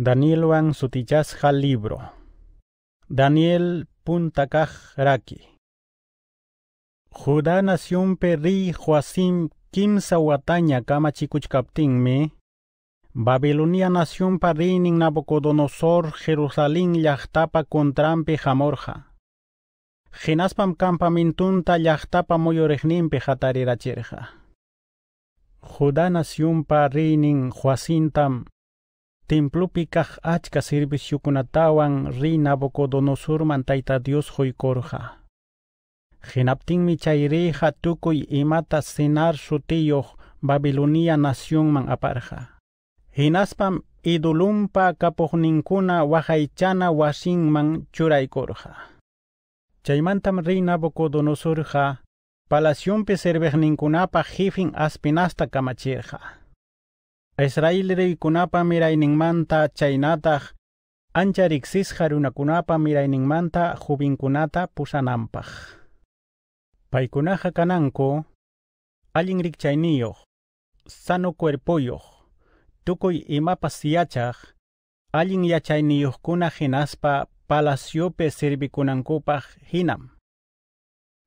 Daniel Wang Sutichasja libro. Daniel puntakaj raki. Judá naciónpe perri huasim kimsa wataña kama Me Babilonia nación un nin Nabucodonosor Jerusalén yachtapa trampe jamorja. Hinaspam kampamintunta llaktapa Pejatarera, Cherja Judá nación ri nin huasintam Timplupikach achka sirvis yukunatawan ri Nabucodonosor taita Dios hoykorja. Hinaptinmi chayrija tukuy imata senar sutiyoj Babilonia nacionman aparja. Hinaspam idulumpa kapujninkuna wahaychana wasinman churaykorja. Chaymantam rey Nabucodonosorja ninguna pa jifin aspinasta kamachirja. Israel kunapa kunapa mirayninmanta chaynataj jubin kunata mirayninmanta jubinkunata Paikunaja kananko, alin allinrikchayniyuq, sano cuerpoyo, tukuy imapas alin allin kuna hinaspa palaciope sirvikunankupaj hinam.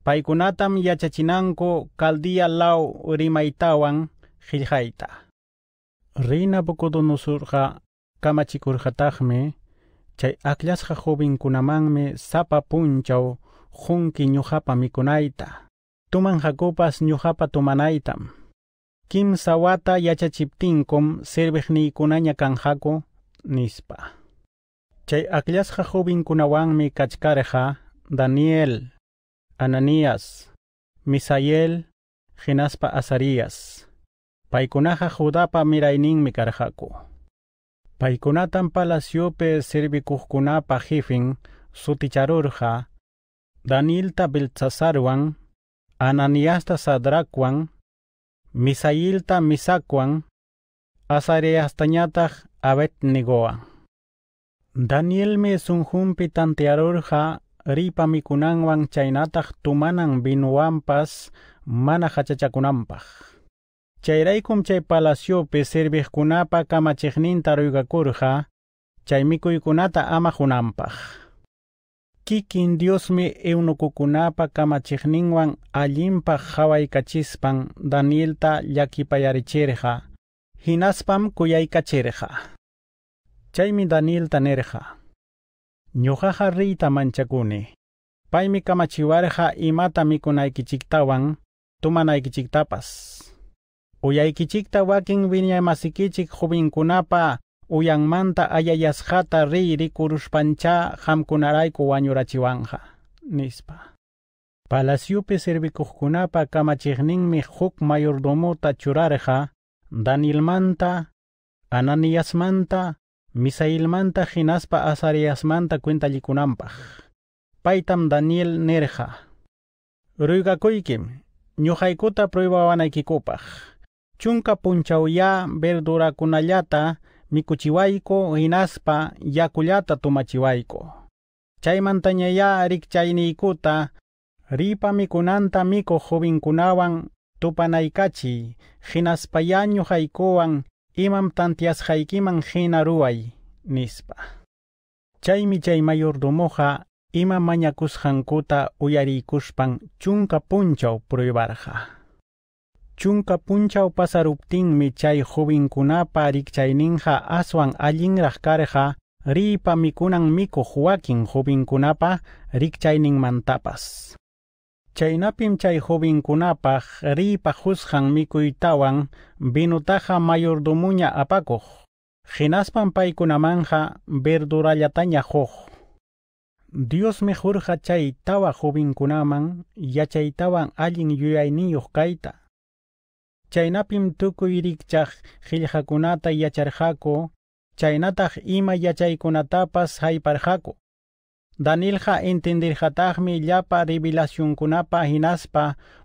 Paikunatam yachachinanko kaldia Lao rimaitawan jiljaita. Reina Bocodonosurqa kamachikurqatajmi chay aklasqa kunamangme sapa punchao, junki japa mikunaita. tuman hakupas tumanaitam. sawata Sawata wata yachachiptinkum kunanya kanqaku nispa chay aklasqa kunawangme kachkarja, daniel ananías misael Genaspa azarías Paikunaja judapa mirainin mikarhaku. Paikunatan palaciope sirvikuhkunapa jifin suticharurja, Danilta Beltzazarwan, Ananiasta Sadrakwan, Misailta Misakwan, abet nigoa. Daniel me sunjumpi tantearurja ripa mikunangwan chainatach tumanan binuampas mana chayraykum chay palaciopi sirvijkunapa kamachikninta ruygakurja y kunata ama junampaj kikin diosmi eunukukunapa kamachikninwan hawai kachispan danielta pam hinaspam Chai chaymi danielta nerja ñuqaqa y manchakuni kama kamachiwarja imata mikunaykichiktawan tumanaikichiktapas. Uyaykichikta wakin Kunapa, jovinkunapa uyanmanta ayayasjata ri rikurushpancha hamkunarayku wañurachiwanja nispa palaciupi servikuqkunapa kamachiqninmi huk Manta, ananias Manta, ananiyasmanta misailmanta hinaspa asariyasmanta cuentallikunanpaj Paitam daniel nirqa ruygakuykim ñuqaykuta pruebawanaykikupaj chunka verdura mikuciwai mikuchiwaiko hinaspa yakullata tumachiwayko chaymantañaya ikuta, ripa mikunanta miko kunawan tupanaikachi, hinaspa ya ñuqaykuwan imam tantias haikiman hinaruay nispa mi chay mayordomoqa ima uyari uyariykushpan chunka punchaw pruebarja. chunka Pasaruptin mi chay chay ninja aswan allin karqa ripa mikunan rik wakin mantapas mantapas chaynapim chay kunapa ripa miku itawan vinutaja mayordomuña apakuj hinaspan verdura verdurallataña joj. Dios mejurja chay ya jubinkunaman itawan allin niyo kayta chaynapim tukuy rikchaj qillqakunata yacharqaku chaynataj ima yachaykunatapas jayparqaku danilqa de llapa revelacionkunapa hinaspa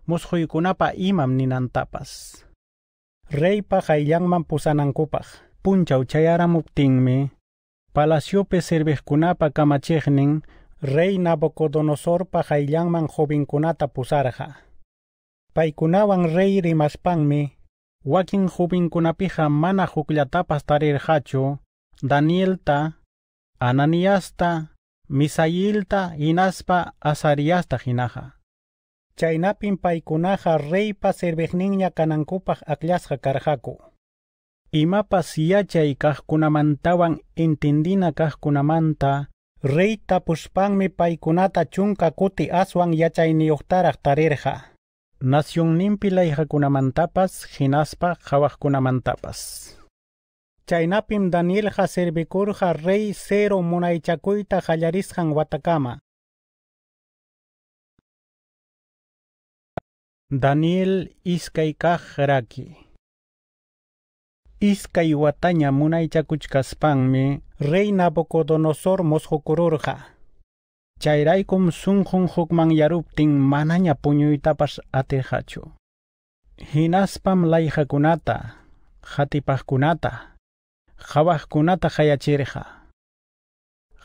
musquykunapa imam ninantapas reypa qayllanman pusanankupaj punchaw chayaramuptinmi palaciopi cervejkunapa kamachiqnin rey Nabocodonosor qayllanman jovinkunata pusarja. Paikunawan rey rimaspanmi, wakin kunapija mana hukllatapas Danielta, Ananiasta, Misayilta, inaspa asariasta jinaja. Chainapin paikunaja reypa carjaco. kanankupaj aklasqa y Imapas yachai kajkunamantawan intindina kajkunamanta, rey tapushpanmi paikunata chunka kuti aswan yachayniyuqtaraj tarirja. Hakunamantapas, hinaspa Chainapim Daniel Daniel sirvikurqa rey cero Munaychakuita, Jayarizjan watakama Daniel iskay Haraki iskay wataña Munaichakuchkaspanmi rey nabucodonosor moshukururja. chairaikum chayraykum sunqun hukman yaruptin manaña puñuytapas atirqachu hinaspam layhakunata qhatipaqkunata qhawaqkunata qhayachirqa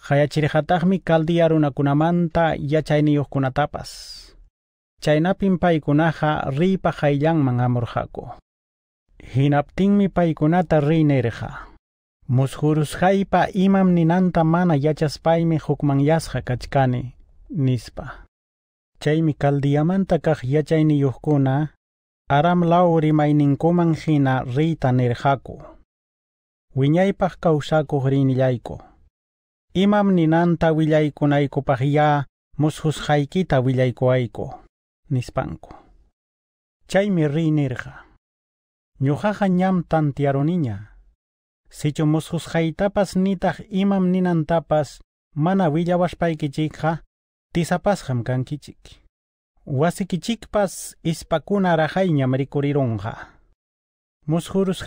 qhayachirqataqmi kaldiya runakunamanta yachayniyuqkunatapas chaynapim paykunaqa ripa hayyang amurqaku hinaptinmi paykunata riy nirqa Musjurushaypa imam ninanta mana yachaspaymi hukmanyasqa kachkani nispa. Chaymi kaldiyamanta kaq yachayniyuqkuna aram law rimayninkuman hina riyta nirqaku. Wiñaypaq kawsakuq rinillayku. Imam ninanta willaykunaykupaq ya musjusqaykita willaykuayku nispanku. Chaymi ri nirqa. Ñuqaqa ñamtan tiyaruniña. haitapas nitaq imam ninantapas mana willawashpaykichisqa tisapascham kankichik wasikichikpas ispakuna raqayñam rikurironqa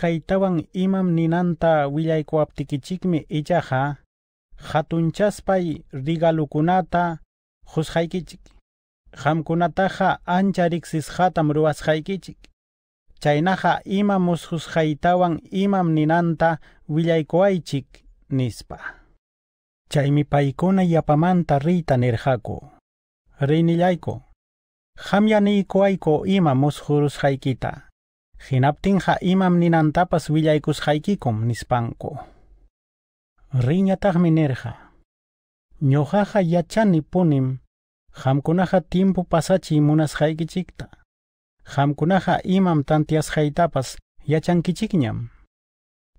haitawan imam ninanta willaykuwaptikichikmi ichaqa hatunchaspay rigalukunata qusqaykichik qamkunataqa ancha riqsisqatam ruwasqaykichik chaynaqa ima musqusqaytawan imam ninanta willaykuwaychik nispa chaymi paykuna yapamanta riyta nirqaku rinillayku hamyaniykuwayku ima musqurusqaykita hinaptinqa imam ninantapas willaykusqaykikum nispanku riñataqmi nirqa ñuqaqa yachani punim qamkunaqa timpu pasachiy munasqaykichikta Hamkunaha imam tantias tantiasqaytapas yachankichikñam.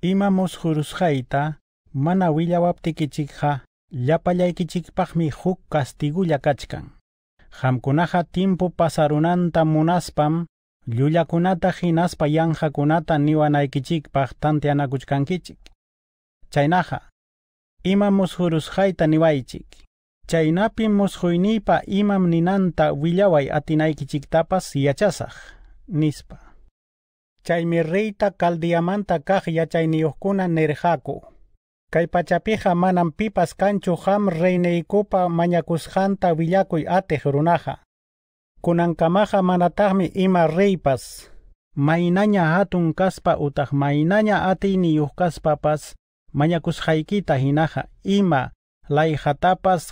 jurus jaita mana willawaptikichikqa mi huk ya kachkan. Hamkunaha timpu pasarunanta munaspam llullakunata hinaspa pah niwanaykichikpaq kichik Chaynaqa jurus musqurusqayta niwaichik. chaynapi musquynipa imam ninanta willaway atinaykichiktapas yachasaq nispa chaymi riyta kaldiamanta kaq yachayniyuqkuna nirqaku kay pachapiqa manan pipas kanchu qam reyniykupa mañakusqanta willakuy atej runaqa kunankamaqa manataqmi ima riypas maynaña hatun kaspa utaq maynaña atiniyuq kaspapas mañakusqaykita hinaqa ima layjatapas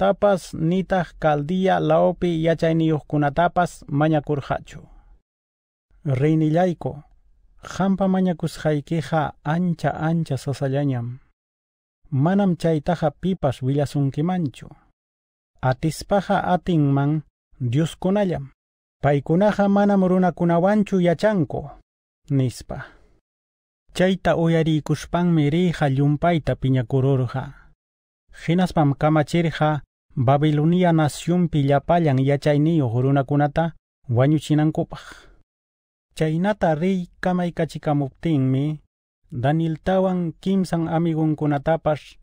tapas, nitah kaldia laopi yachayniyuqkunatapas mañakurqachu rinillayku qampa mañakusqaykiqa ancha ancha sasallañam manam chaytaqa pipas willasunkimanchu atispaqa atinman dioskunallam paykunaqa manam runakunawanchu yachanku nispa chayta uyariykushpanmi riqa llumpayta piñakururqa kama kamachirja Babilonia naciónpi llapayan yachayniyuq runakunata wañuchinankupaq. Chaynata riy kamaykachikamuptinmi Daniltawan kimsan amigunkunatapash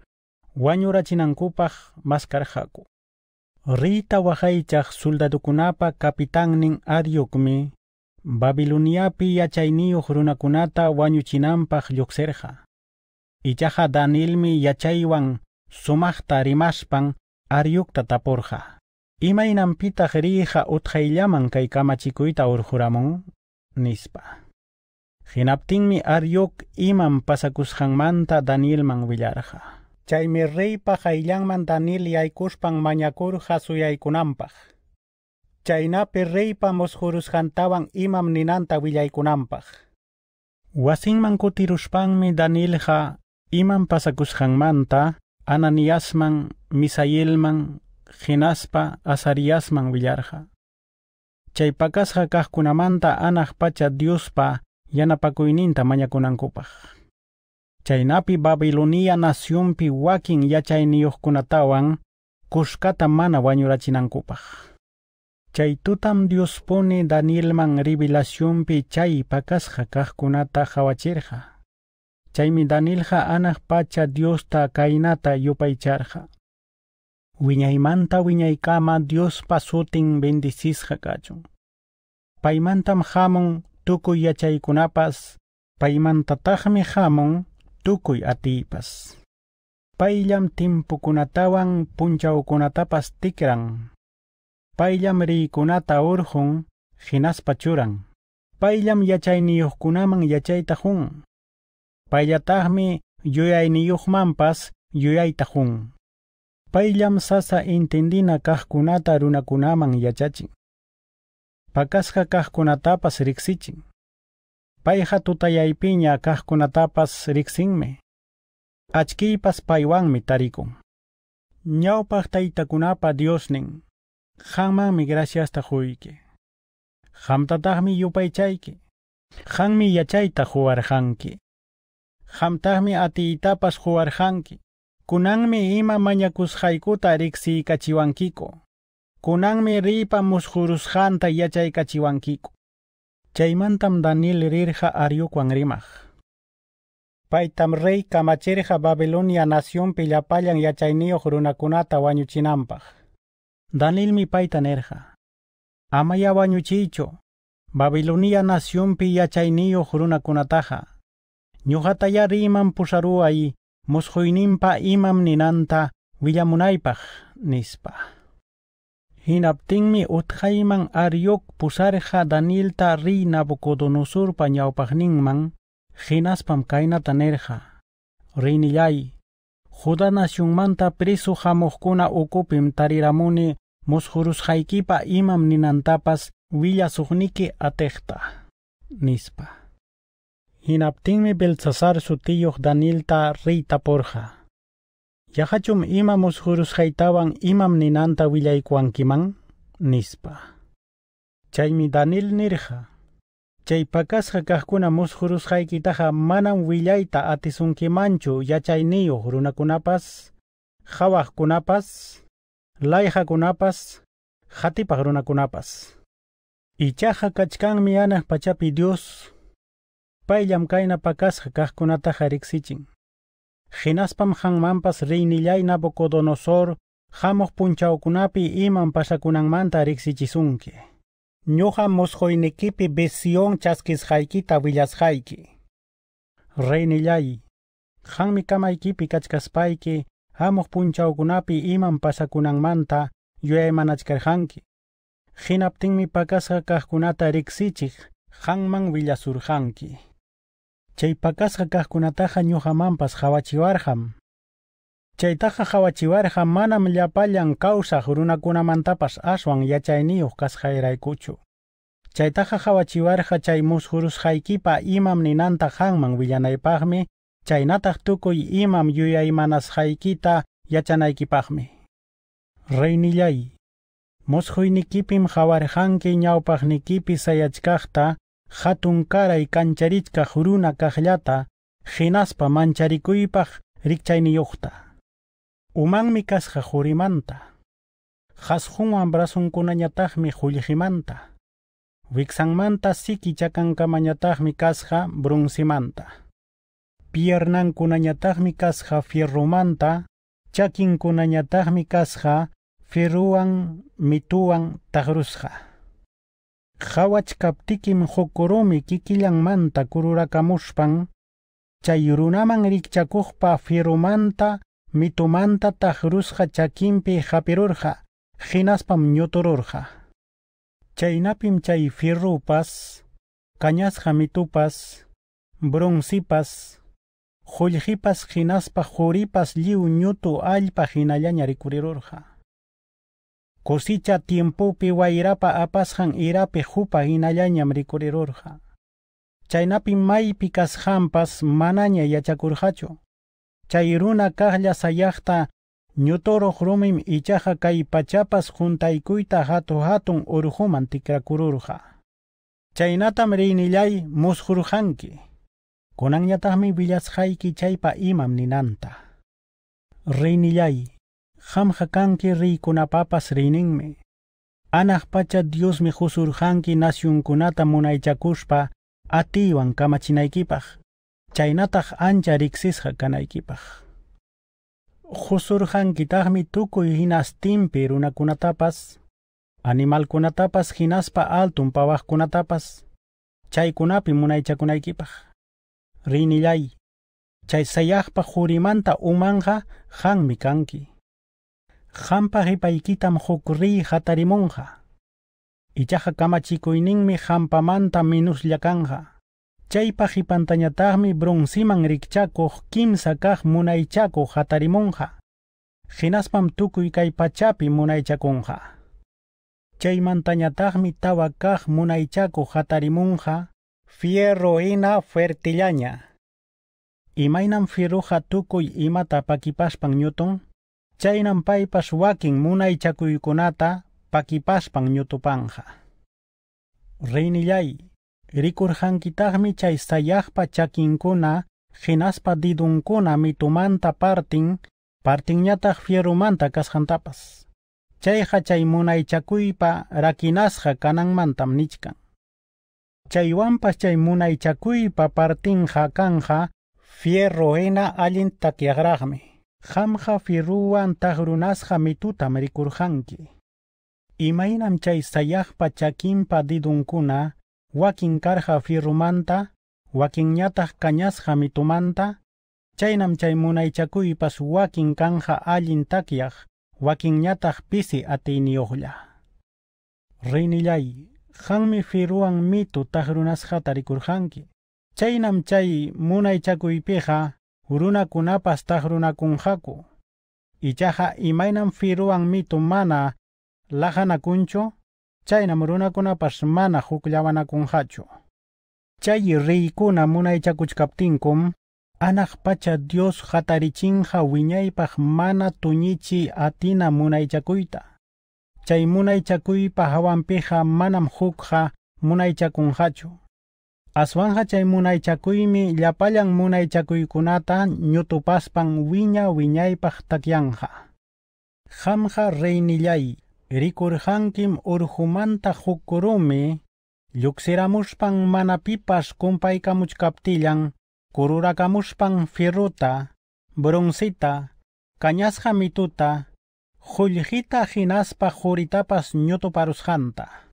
wañurachinankupaq maskarhaku. Rita waqaychaq soldadukunapa kapitannin adyukmi Babiloniapi yachayniyuq runakunata wañuchinanpaq lluqsirqa. Ichaqa Danilmi yachaywan sumah sumaqta rimashpan aryukta tapurqa imaynampitaq riyqa utqayllaman kay kamachikuyta urjuramun nispa Hinaptingmi aryuk iman pasakusqanmanta danielman willarqa chaymi riypaq ayllanman daniel kunampah mañakurqa nape chaynapi moshurus musqurusqantawan imam ninanta willaykunanpaq wasinman kutirushpanmi danielqa iman manta Ananiasman, Misayelman, Hinaspa, Azariasman villarja. Chaipakasja Anakpacha anaj pacha Diospa maña Chai Chaynapi Babilonia naciónpi wakin tawan kushkata mana chinankupach. Chay tutam Diospone Danielman revelaciónpi chay chaymi Danilja anak pacha Diosta kainata yupaycharja. Wiñaymanta wiñaykama Diospa sutin bendicisja kachun. Paymantam hamun tukuy yachaykunapas, paymantatajmi hamun tukuy atipas. Payllam timpukunatawan punchawkunatapas tikran. Payllam riykunata urjun, hinaspa churan. Payllam yachayniyuqkunaman cai tahung. Payatahmi yuyayniyuqmanpas tahun. payam sasa intindina kahkunata runakunaman yachachin. Pakasqa kajkunatapas riksichin. Payqa tutayaypiña kajkunatapas riksinmi. kunapa paywanmi tarikun. Ñawpaq taytakunapa Diosnin. mi gracias yupaychaike. Hamtatahmi yupaychayki. Qanmi yachayta hanki. ati itapas huwarhanki. kunangmi ima riksi kachiwankiko. Kunanmi ripa musqurusqanta yachaykachiwankiku. Chaymantam Daniel rirja ariu rimaj. Paitam rey kamachirja Babilonia nación pillapallan yachayniyuq runakunata wañuchinampaj. mi payta nerja. Amaya wañuchiychu, Babilonia nación yachayniyuq runakunataja. ñuqatalla riman pusharuay musquyninpa imam ninanta willamunaypaq nispa hinaptinmi utqayman aryuk pusarqa danilta riy nabucodonosurpa ñawpaqninman hinaspam kaynata nerqa rinillay juda nacionmanta prisu hamuqkuna ukupim tariramuni musqurusqaykipa imam ninantapas willasuqniki atehta. nispa hinaptinmi Belsasar sutiyuq Danilta Rita porja. Yahachum ima musjurusqaytawan imam ninanta willaykuankiman Nispa. Chaymi Danil nirja. Chay pakasqa kajkuna musjurusqaykitaqa manan willayta atisunkimanchu kunapas, runakunapas, kunapas, kunapas. qhatipaq Y y kachkanmi kachkan pachapi Dios payllam kaynapakasqa kaqkunataqa riksichin hinaspam hanmanpas rinillay nabucodonosor hamuq punchawkunapi iman pashakunanmanta riksichisunki ñuqa musquynikipi visión chaskisqaykita willasqayki rinillay qanmi kamaykipi kachkaspayki hamuq punchawkunapi iman pashakunanmanta yuyaymanachkarqanki hinaptinmi pakasqa kaqkunata riksichiq qanman Villasurjanki. Chaypakasqa kaqkunataqa ñuqamanpas hawachiwarqam. Chaytaqa aswang manam llapallan kawsaq runakunamantapas aswan yachayniyuq kasqayraykuchu. Chaytaqa hawachiwarqa chay musqurusqaykipa imam ninanta hanman Cai chaynataq tukuy imam yuya imanas yuyaymanasqaykita yachanaykipaqmi. Reynillay, musquynikipim hawarqanki ñawpaqnikipi sayachkaqta, hatun karay kancharichka huruna kaqllata hinaspa mancharikuypaq rikchayniyuqta umanmi kasqa qurimanta qhasqunwan brasunkunañataqmi qullqimanta manta siki chakanqamañataqmi kasqa brunsimanta piernankunañataqmi kasqa fierrumanta chakinkunañataqmi kasqa ferruwan mituwan taqrusqa Qhawachkaptikim kikilang manta kururakamushpan, chay runaman rikchakuqpa firumanta mitumanta tahrusha chakimpi hapirurqa, hinaspam ñutururqa. Chaynapim chay firrupas, mitupas, bronzipas, julljipas hinaspa juripas Liu Nutu allpa Cosicha tiempopi wayrapa apashan irapi jupa hinallañam rikurirurja. Chaynapi maypi kasqanpas manaña yachakurqachu. Chay runa kaqlla sayaqta ñutoroq rumim ichaqa kai pachapas juntaykuyta hatu hatun urujuman tikrakururqa. Chaynatam rinillay musqurqanki. Kunanñataqmi cai chaypa imam ninanta. Rinillay qamqa riykunapapas rininmi. Anaqpacha Diosmi husurqanki nasyunkunata munaychakushpa atiywan kamachinaykipaq. Chaynataq ancha riksisqa kanaykipaq. Husurqankitaqmi tukuy hinastinpi runakunatapas, animalkunatapas hinaspa altun pawaqkunatapas, chaykunapi munaychakunaykipaq. Rinillay, chay sayaqpa hurimanta umanqa qanmi kanki. Jampa monja. huk riy hatarimunqa. jampamanta minus hampamanta minus yakanja. Chaypa hipantañataqmi bronsiman rikchakuq kimsa kaq munaychakuq hatarimunqa. tuku y kay pachapi tawakah hatari monja. fierro ina fierro Imainan fierroja tukuy imata chhaynam paypas wakin munay chakuykunata pakipaspan ñutupanqa rinillay cai chay sayaqpa chakinkuna hinaspa didunkuna mitumanta partin partinñataq fierumanta kasqantapas chayqa chay munaychakuypa rakinasqa kananmantam nichkan chaywanpas chay munaychakuypa partinqa kanqa fierro ena allin takiaqraqmi Qamqa pirruwantaq runasqa mitutam rikurqanki. Imaynam chay sayaqpa chakinpa didunkuna wakin karha karqa firrumanta, wakinñataq kañasqa mitumanta, chaynam chay pas wakin kanha kanqa allin takyaq, wakinñataq pisi atiyniyuqlla. Rinillay, qanmi firuwan mitu takrunasqata rikurqanki. Chaynam chay peha. Uruna tahruna tajrunakunjaku. Ichaja imainan firuan mitu mana chayna chaynam kunapas mana hukllawanakunjachu. Chay riykuna muna anaq pacha Dios hatarichinja wiñaypaq pachmana tunichi atina y Chay pajaban peja manam hukja munaychakunjachu. aswanja chay munaychakuymi llapallan munaychakuykunata ñutupaspan wiña wiñaypaq takyanja. Jamja reynillay, rikurjankim urjumanta jukurumi, lluksiramushpan manapipas kumpaykamuchkaptillan, kururakamushpan firruta, broncita, cañasja mituta, juljita jinaspa juritapas ñutuparusjanta.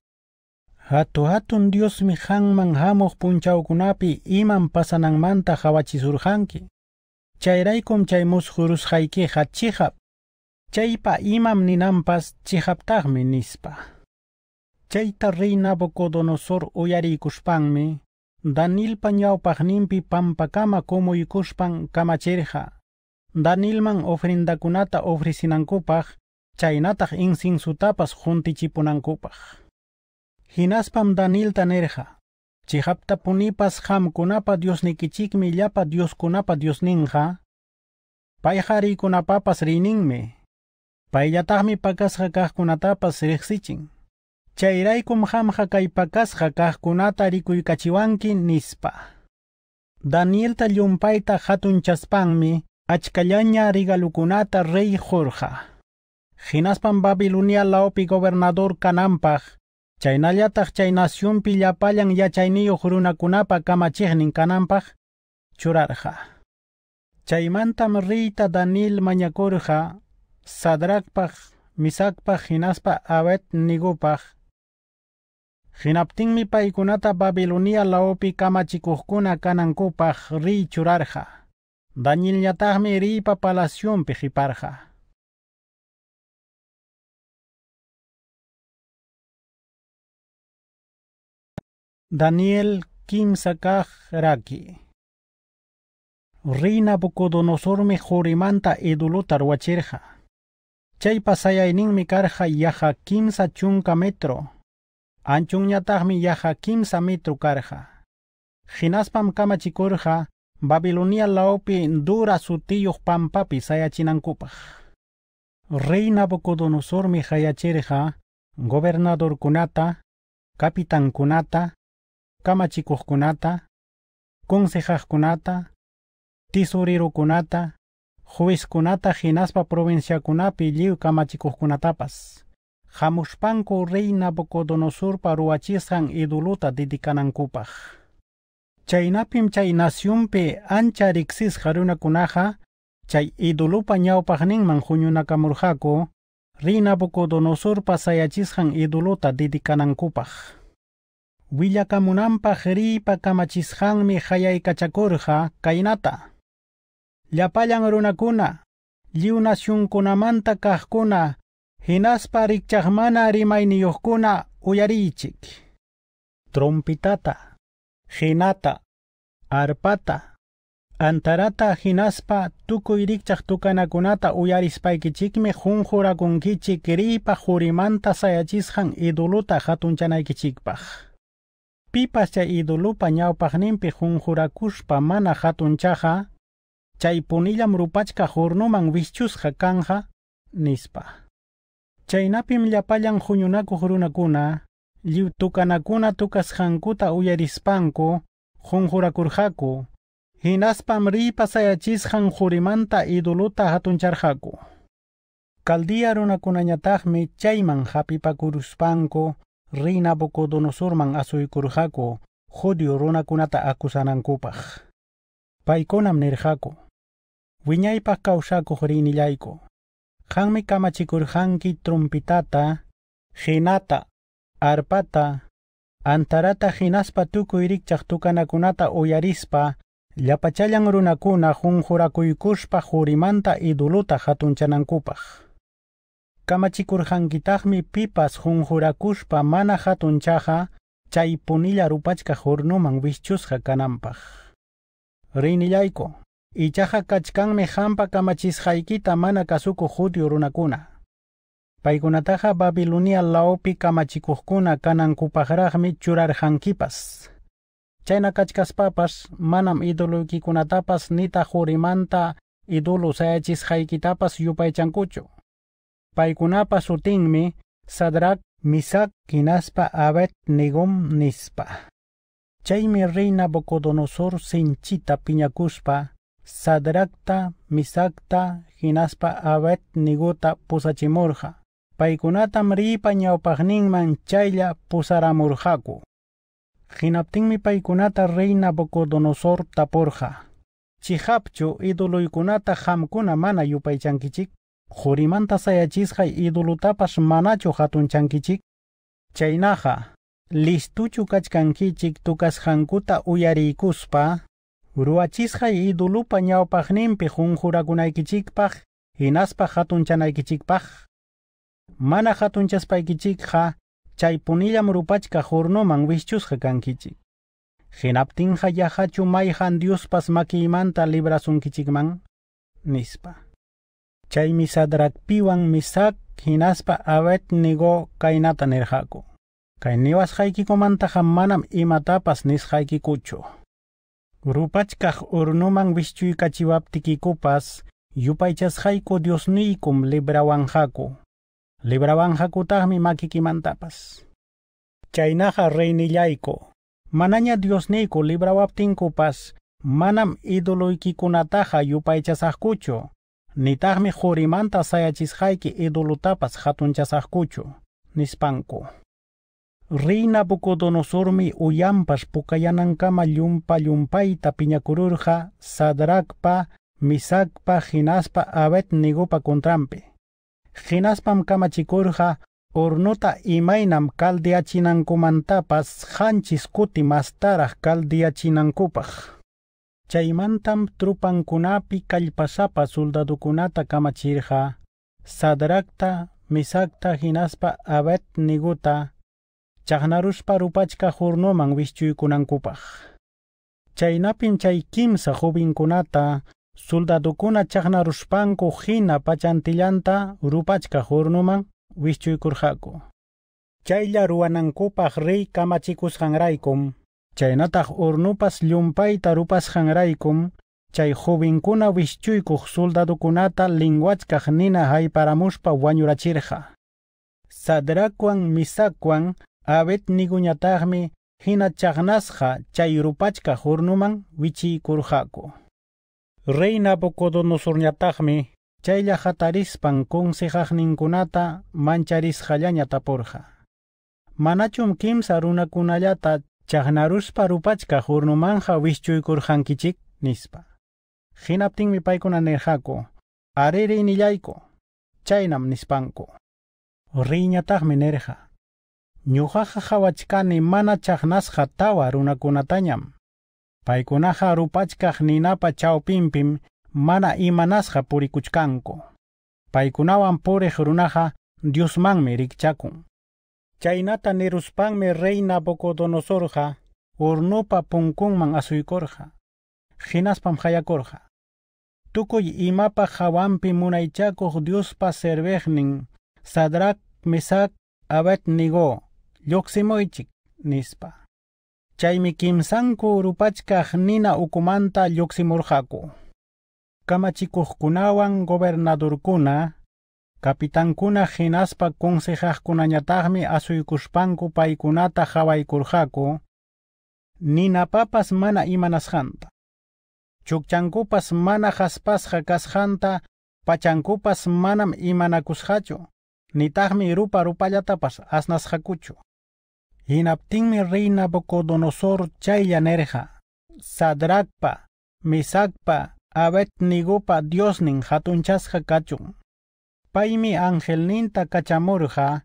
Hatu hatun Dios mi Diosmi hanman hamuq kunapi iman pasanang manta pasananmanta hawachisurqanki. Chayraykum chay musqurusqayki hachijab. Chaypa imam ninanpas chihaptaqmi nispa. Chayta rey Nabucodonosor uyariykushpanmi, Danilpa ñawpaqninpi pampakama kumuykushpan kamachirqa. Danilman ofrindakunata ofrisinankupaq, chaynataq insinsutapas juntichipunankupaq. Hinaspam Danil Tanerja, Chihapta punipas dios ninja. llapa dioskunapa reiningme. Paijariikunapapas rininmi. Paillataqmi pakasqa kaqkunatapas riqsichin. Chayraykum hamqa kunata riku y kachiwanki nispa. Danielta Hatun Chaspangmi, Achkayanya rigalukunata rey jorja. Hinaspan Babilonia laopi gobernador kanampaj Chaynallataq chay nasyunpi llapallan yachayniyuq runakunapa kamachiqnin kananpaq churarqa. Chaymantam riyta Danil mañakurqa sadrakpaq misakpaq hinaspa awetnigupaq Hinaptinmi paykunata Babilonia laopi kamachikuqkuna kanankupaq riy churarqa. Danillataqmi riypa palasyunpi pihiparha. Daniel Reina Rina mi Jorimanta Edulutar Chaypa Chay mi carja yaja kimsa chunka metro. yaha yaja kimsa metro karja. Hinaspam kamachikorja Babilonia laopi dura sutiyuk pampapi sayachinankupaj. Reina mi hayachirja, gobernador kunata, capitán kunata, kamachikuqkunata, consejaqkunata, tisurirukunata, juezkunata hinaspa provinciakunapi lliw kamachikuqkunatapas. Hamushpanku rey Donosur ruwachisqan iduluta dedicanankupaj. Chaynapim chay nasyunpi ancha Jaruna Kunaja, chay idulupa ñawpaqninman Reina rey Nabucodonosorpa sayachisqan iduluta dedicanankupaj. willakamunanpaq riypa kamachisqanmi hayaykachakurqa kaynata llapallan runakuna lliwnashunkunamanta kajkuna hinaspa rikchaqmana rimayniyuqkuna uyariychik trompitata hinata arpata antarata hinaspa tukuy rikchaq tukanakunata uyarispaykichikmi junjurakunkichik riypa jurimanta sayachisqan iduluta hatunchanaykichinpaq pipas chay idulupa ñawpaqninpi junjurakushpa mana chaja chay punillam rupachka hurnuman wischusqa kanja nispa chaynapim llapallan huñunakuq runakuna lliw tukanakuna tukasqankuta uyarispanku junjurakurqaku hinaspam ripa sayachisqan qurimanta iduluta hatuncharqaku kaldiya runakunañataqmi chayman hapipakuruspanku Rinabucodonosorman asuykurqaku judío runakunata akusanankunpaq. Paykunam nirqaku. Wiñaypaq kawsakuq rinillayku. Qanmi kamachikurqanki trompitata, hinata, arpata, antarata hinaspa tukuy rikchaq tukanakunata uyarispa llapachallan runakuna hunjurakuykuspa qurimanta iduluta hatunchanankunpaq kamachikurqankitaqmi pipas kushpa mana hatun hatunchaqa chay punilla rupachka hurnuman wischusqa kananpaq rinillayku ichaqa kachkanmi hampa kamachisqaykita mana kasukuq hutiu runakuna paykunataqa babilonia laopi kamachikuqkuna hankipas. churarqankipas chayna kachkaspapas manam kikunatapas nita qurimanta idulu sayachisqaykitapas yupaychankuchu paikunapa sutinmi Sadrak Misak kinaspa Abednegom nispa. Chaymi rina Bocodonosor sinchita piñacuspa, Sadrakta Misakta hinaspa Abedneguta pusachimurja. Paikunatam ripa ñawpaqninman chaylla pusaramurhaku. Hinaptinmi paikunata reyna Bocodonosor taporja. Chihapchu iduluykunata hamkuna mana yupaychankichik. qurimanta sayachisqa idulutapas manachu hatunchankichik chaynaqa listuchu kachkankichik tukasqankuta uyariykuspa ruwachisqa idulupa ñawpaqninpi hunjurakunaykichikpaq hinaspa pah mana ha. chay punillam rupachka hurnuman wischusqa kankichik hinaptinqa yahachu mayhan diospas makiymanta librasunkichikman nispa chaymi sadrakpiwan misak hinaspa awet awetnigo kaynata nirhaku kay niwasqaykikumanta manam imatapas nisqaykikuchu rupachkaj urnuman wishchuykachivaptikikupas yupaychasqayku diosniykum librawanhaku librawanhakutaqmi makikimantapas chaynaqa reynillayku manaña diosniyku librawaptinkupas manam idoloykikunatajqa akucho. Nitagmi jurimanta sayachisqayki idulutapas hatunchasaqkuchu, nispanku. Rina Bucodonosormi uyampas kama llumpa llumpayta piñakururja sadrakpa misakpa hinaspa awetnigupa ornota Hinaspam kamachikurja imainam imaynam chinankumantapas hanchis kuti mastaraj kaldiachinankupaj. Chaymantam trupankunapi kallpasapa soldadukunata kamachirja, sadrakta misakta hinaspa abet niguta, chaqnarushpa rupachka hurnuman wishchuykunankupaj. Chaynapim chay kimsa jubinkunata soldadukuna chaqnarushpanku hina pachantillanta rupachka hurnuman wishchuykurqaku. Chaylla ruwanankupaj riy kamachikusqanraykum. Chaynataq urnupas tarupas rupasqanraykum chay jubinkuna Dukunata, soldadukunata linwachkaq nina Paramushpa Wanyurachirja. Sadrakwan misakwan abetniguñataqmi hina chaqnasqa chay rupachkaq urnuman wichiykurqaku. Rey Nabucodonosorñataqmi chaylla hatarispan mancharis mancharisqallaña taporja Manachum saruna kunayata. chaqnaruspa rupachka hurnumanja wishchuykurqankichik nispa. Hinaptinmi paykuna nirqaku, ariri nillayku, chaynam nispanku. Riñataqmi nirqa. Ñuqaqa hawachkani mana chaqnasqa tawa runakunatañam. Paykunaqa rupachkaq ninapa chawpinpim mana imanasqa purikuchkanku. Paykunawan puriq runaqa Diosmanmi rikchakun. Chaynata me reina Bocodonosorja, urnupa punkunman asuykorja, Jinas Pamhayakorja. Tukuy imapa hawampi munaychakuq Diospa servejnin, sadrak mesak nigo, lloksimoychik nispa. Chaymi kimsanku rupachka nina ukumanta lloksimurhaku. gobernador kuna. Kapitankunaq hinaspa kunsejaqkunañataqmi paikunata Ni Nina papas mana janta, chukchankupas mana jakas janta, pachankupas manam imanakusqachu, Nitajmi rupa rupallatapas asnasqakuchu. Hinaptinmi reina Bocodonosor sadrakpa, misakpa, abet nigupa diosnin hatunchas paymi angelninta kachamurja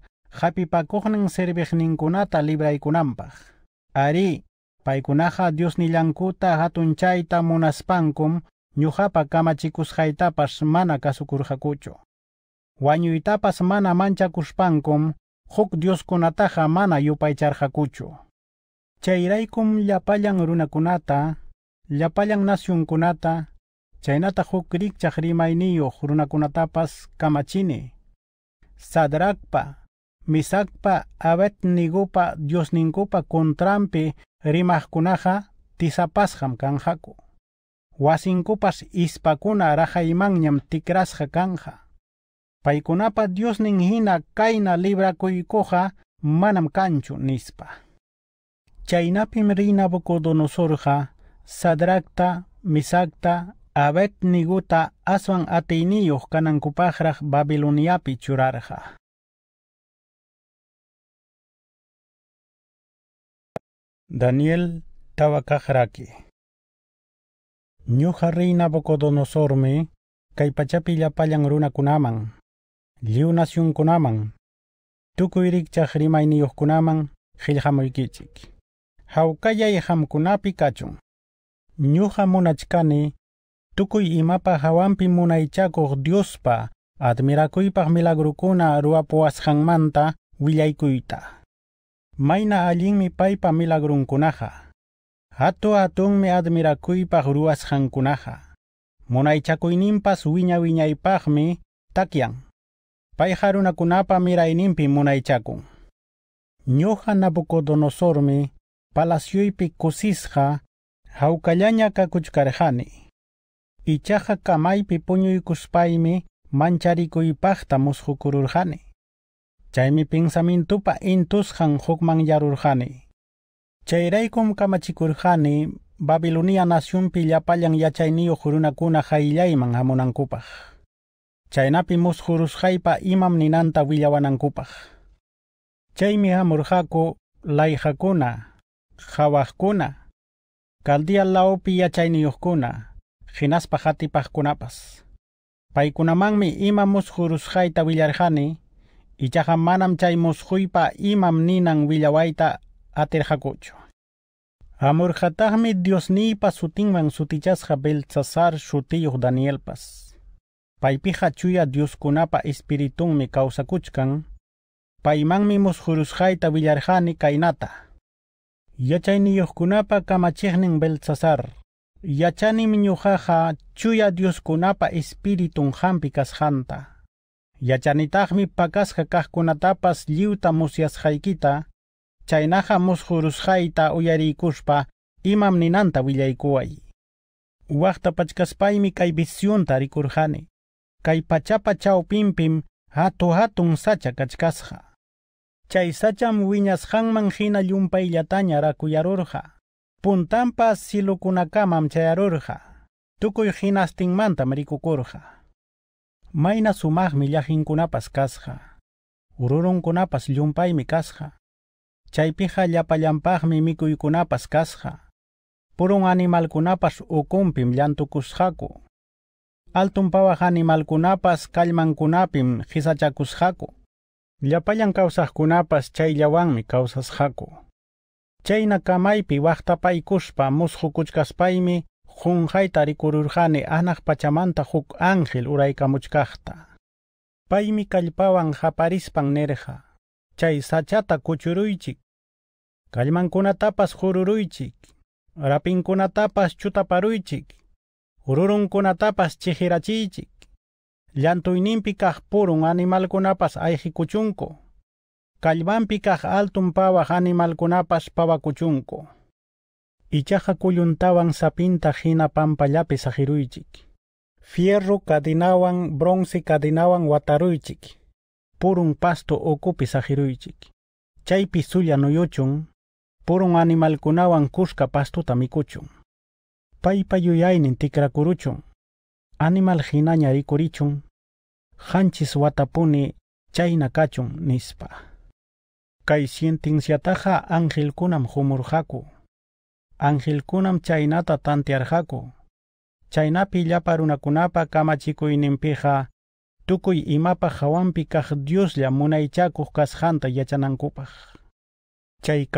libra y cunampaj. Ari, paykunaqa hatun chayta munaspankum ñuqapa kamachikusqaytapas mana kasukurhakuchu. Wañuytapas mana manchakushpankum huk Dioskunataqa mana yupaycharhakuchu. Chayraykum llapallan runakunata, llapallan kunata Chaynata hukrik chakrimayniyo runakunatapas kamachini. Sadrakpa, misakpa, abatnigupa, diosninkupa kontrampi rimaqkunaqa Tisapasham kanqaku. Wasinkupas ispakuna rajaymanñam tikrasqa Paikonapa, Dios diosnin kaina kayna Coja, manam kanchu nispa. Chainapim rina donosorja, sadrakta, misakta, Abet niguta aswan kanan kanankupaqraq Babiloniapi churarja Daniel tawa kaqraki. Ñuqa rey Nabucodonosormi kay pachapi llapallan kunaman Kunaman, Tukuirik rikchaq kunaman qillqamuykichik. Hawkallay kunapi kachun. Ñuqa munachkani tukuy imapa hawampi munaychakuq Diospa admirakuypaq milagrukuna ruwapuwasqanmanta willaykuyta. Mayna allinmi paypa milagrunkunaqa. Hatu hatunmi admirakuypaq ruwasqankunaqa. Munaychakuyninpas wiña wiñaypaqmi takyan. Pay harunakunapa mirayninpi munaychakun. Ñuqa Nabucodonosormi palaciuypi kusisqa hawkallaña kakuchkarqani. Ichaqa kamaypi puñuykuspaymi mancharikuypaqta musqukururqani. Chaymi pinsamintupa intusqan hukman yarurqani. Chayraykum kamachikurqani Babilonia nasyunpi llapallan yachayniyuq runakuna hayllayman hamunankupaq. Chaynapi musqurusqaypa imam ninanta hamurhako Chaymi hamurqaku layhakuna, hawaqkuna, kaldiya laopi yachayniyuqkuna, hinaspa hatipaqkunapas Paikunamangmi ima villarjani. willarhani ichaqa manam chay pa imam ninan Villawaita atirqakuchu amurqataqmi diosnipa sutinman sutichasqa beltzasar shutiyuq danielpas paipija chuya dios dioskunapa espiritunmi kawsakuchkan kainata. Yachay willarhani kaynata kunapa bel beltsasar. yachanimi ñuqaqa chuya dioskunapa espiritun hampi kasqanta yachanitaqmi paqasqa kaqkunatapas lliwta musyasqaykita haita uyari kushpa imam ninanta willaykuway waqta pachkaspaymi kay visionta rikurqani kay pachapa chawpinpim hatu hatun sacha kachkasqa chay sacham wiñasqanman hina llumpayllataña rakuyarurqa puntampa silukunakamam chayarurja tukuy kunapas rikukurja mayna kunapas ururun cunapas ururunkunapas llumpaymi kasqa mi mikuy kunapas Kasha. purun animalkunapas ukunpim llantukusqaku altun kunapas animalkunapas kunapim qisachakusqaku llapallan mi causas jaco. Chayna kamaypi waqtapaykuspa musqu kuchkaspaymi qunqayta rikururqani anaq pachamanta huk ángel uraykamuchkaqta. Paymi kallpawan japarispan nirqa, chay sachata kuchuruychik, kallmankunatapas kururuychik, rapinkunatapas chutaparuychik, ururunkunatapas chihirachiychik, llantuyninpi Animal purun animalkunapas kuchunko animal altun pava animalkunapas pawakuchunku. Ichaqa kulluntawan sapinta hina pampallapi sajiruychik. Fierro kadinawan bronce kadinawan wataruychik. Purun pasto ukupi sajiruychik. Chaypi Purum purun animalkunawan pasto pastuta mikuchun. Paypa yuyaynin Animal y Janchis Hanchis watapuni chaina cachun nispa kay jumurjacu. anhilkunam humurqaku. Anhilkunam chaynata Chainapi Chaynapi llapa runakunapa kamachikuyninpiqa tukuy imapaq ya kaq Dioslla munaychakuq kasqanta yachanankupaq. Chay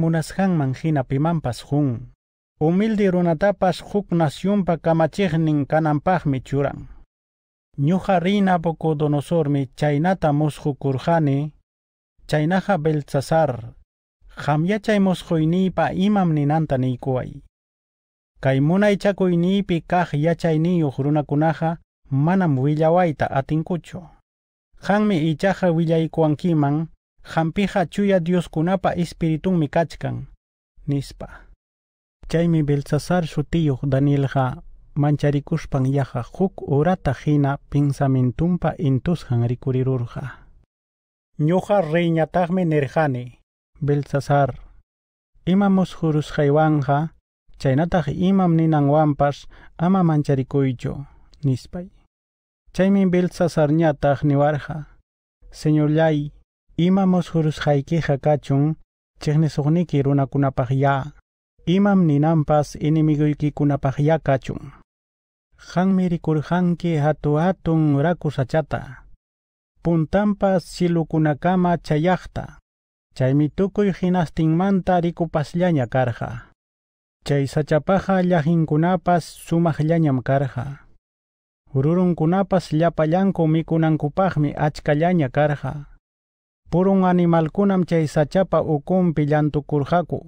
munas han manjina pimampas jun. Humilde runatapas huk nacionpa kamachiqnin kananpaqmi churan. Ñuqa rina chainata chaynata kurjane chaynaha Beltzazar, qamyachaymusquynipa imam ninanta niykuway. Kay munay chakuynipi kaq yachayniyuq runakunaqa manam willawayta atinkuchu. Qanmi ichaqa willaykuwankiman, hampiqa chuya Dios kunapa espiritun mikachkan, nispa. Chaymi Belsasar sutiyuq Danielqa mancharikuspan yaqa huk urata hina pinsamintunpa intusqan rikurirurqa. ñuqa riñataqmi nirqani Belsasar ima musqurusqaywanqa chaynataq imam wampas ama mancharikuychu nispay chaymi Belsasarñataq niwarqa señorllay ima musqurusqaykiqa kachun chiqnisuqniki runakunapaq ya imam ninanpas inimiguykikunapaq ya kachun qanmi rikurqanki hatu hatun raku sachata puntanpas silukunakama chayaqta chaymi tukuy hinastinmanta rikupaslaña karqa chay sachapaqa llaqinkunapas sumaqllañam karqa ururunkunapas llapallanku mikunankupaqmi achkallaña karqa purun animalkunam chay sachapa ukunpi llantukurqaku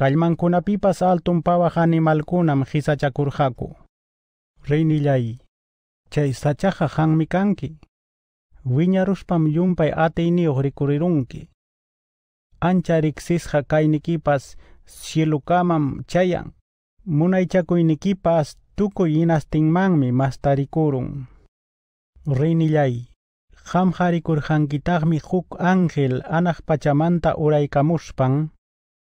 kallmankunapipas altun pawaq animalkunam hisachakurqaku rinillay chay sachaqa hanmi kanki wiñarushpam yumpay atayniyuq rikurirunki ancha riksisqa kaynikipas shilukaman chayan munaychakuynikipas tukuy hinastinmanmi mastarikurun rinillay qamqarikurqankitaqmi huk ángel anaq pachamanta uraykamushpan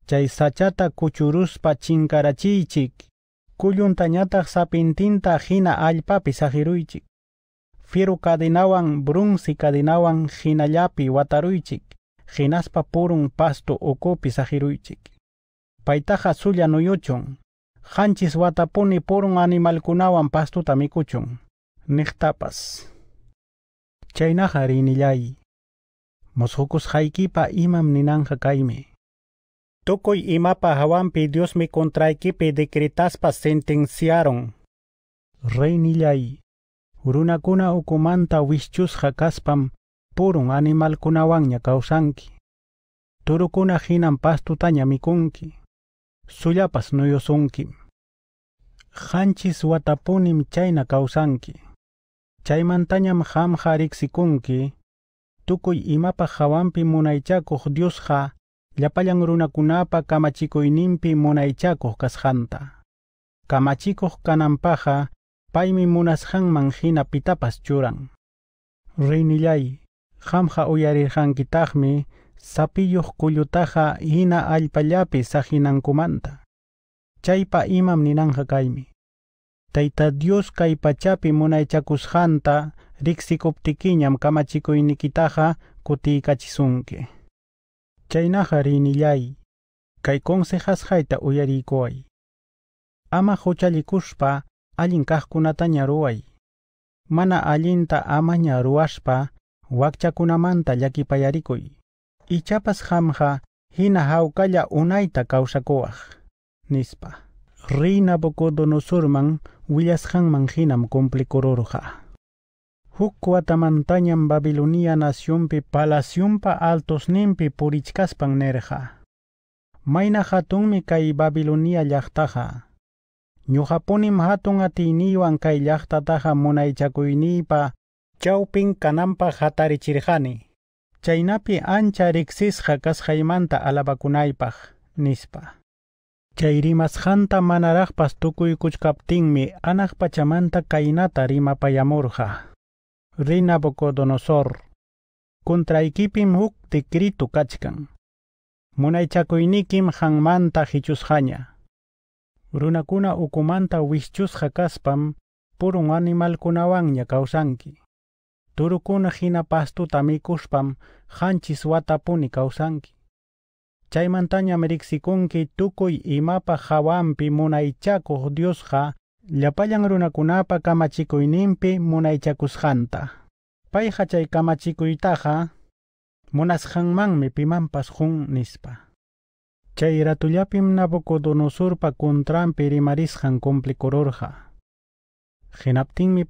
chay sachata kuchuruspa chinkarachiychik kulluntañataq sapintinta hina allpapi sajiruychik firu kadinawan brunsi kadinawan hinallapi wataruichik, hinaspa purun pasto ukupi Paitaja suya no nuyuchun janchis watapuni purun pasto tamikuchon. mikuchun Chainaja reinillay. rinillay Jaiquipa imam ninanja kaymi tukuy imapa hawanpi diosmi de decretaspa sentenciaron Reinillay. Runakuna ukumanta wischusqa kaspam purun kunawangnya kawsanki. Turukuna hinan tutanya mikunki. Sullapas nuyusunki. Hanchis watapunim chayna kawsanki. Chaymantañam qamqa riqsikunki. Tukuy imapa hawanpi munaychakuq Diosqa llapallan runakunapa kamachikuyninpi munaychakuq kashanta. kamachiko kanampaha. paymi munasqanman hina pitapas churan. Rinillay, qamqa uyarirqankitaqmi sapiyuq kullutaqa hina allpallapi saqinankumanta. Chaypa imam ninang hakaimi. Taita Dios kay pachapi munaychakusqanta riqsikuptikiñam kamachikuykitaqa kutiykachisunki. Chaynaqa rinillay, kay uyari uyariykuway. Ama huchallikuspa allin kaqkunata ñaruway. Mana allinta ama ñaruwashpa wakchakunamanta llakipayarikuy. Ichapas qamqa hina hawkalla unayta kawsakuwaq nispa. Rina Bocodonosurman willasqanman hinam cumplikururqa. Huk watamantañam Babilonia nacionpi palacionpa altosninpi purichkaspan nerqa. Mayna hatunmi kay Babilonia llaqtaqa. Ñuqapunim hatun atiyniwan kay llaqtataqa munaychakuyniypa chawpin kananpaq hatarichirqani. Chaynapi ancha riksisqa kasqaymanta alabakunaypaq nispa. Chay rimasqanta manaraqpas tukuy kuchkaptinmi anak pachamanta kaynata rimapayamurqa. Rina donosor. Kuntraykipim huk tikritu kachkan. Munaychakuynikim hichus hanya runakuna ukumanta wishchusqa kaspam purun animalkunawanña kausangi. Turukuna hina pastuta mikushpam hanchis watapuni kawsanki. Chaymantaña riksikunki tukuy imapa hawampi munaychakuq Diosqa llapayan runakunapa kamachikuyninpi munaychakusqanta. Payqa munas kamachikuytaqa munasqanmanmi pimampas hung nispa. con nabucodonosorpa contrampiri marisjan mi paitaja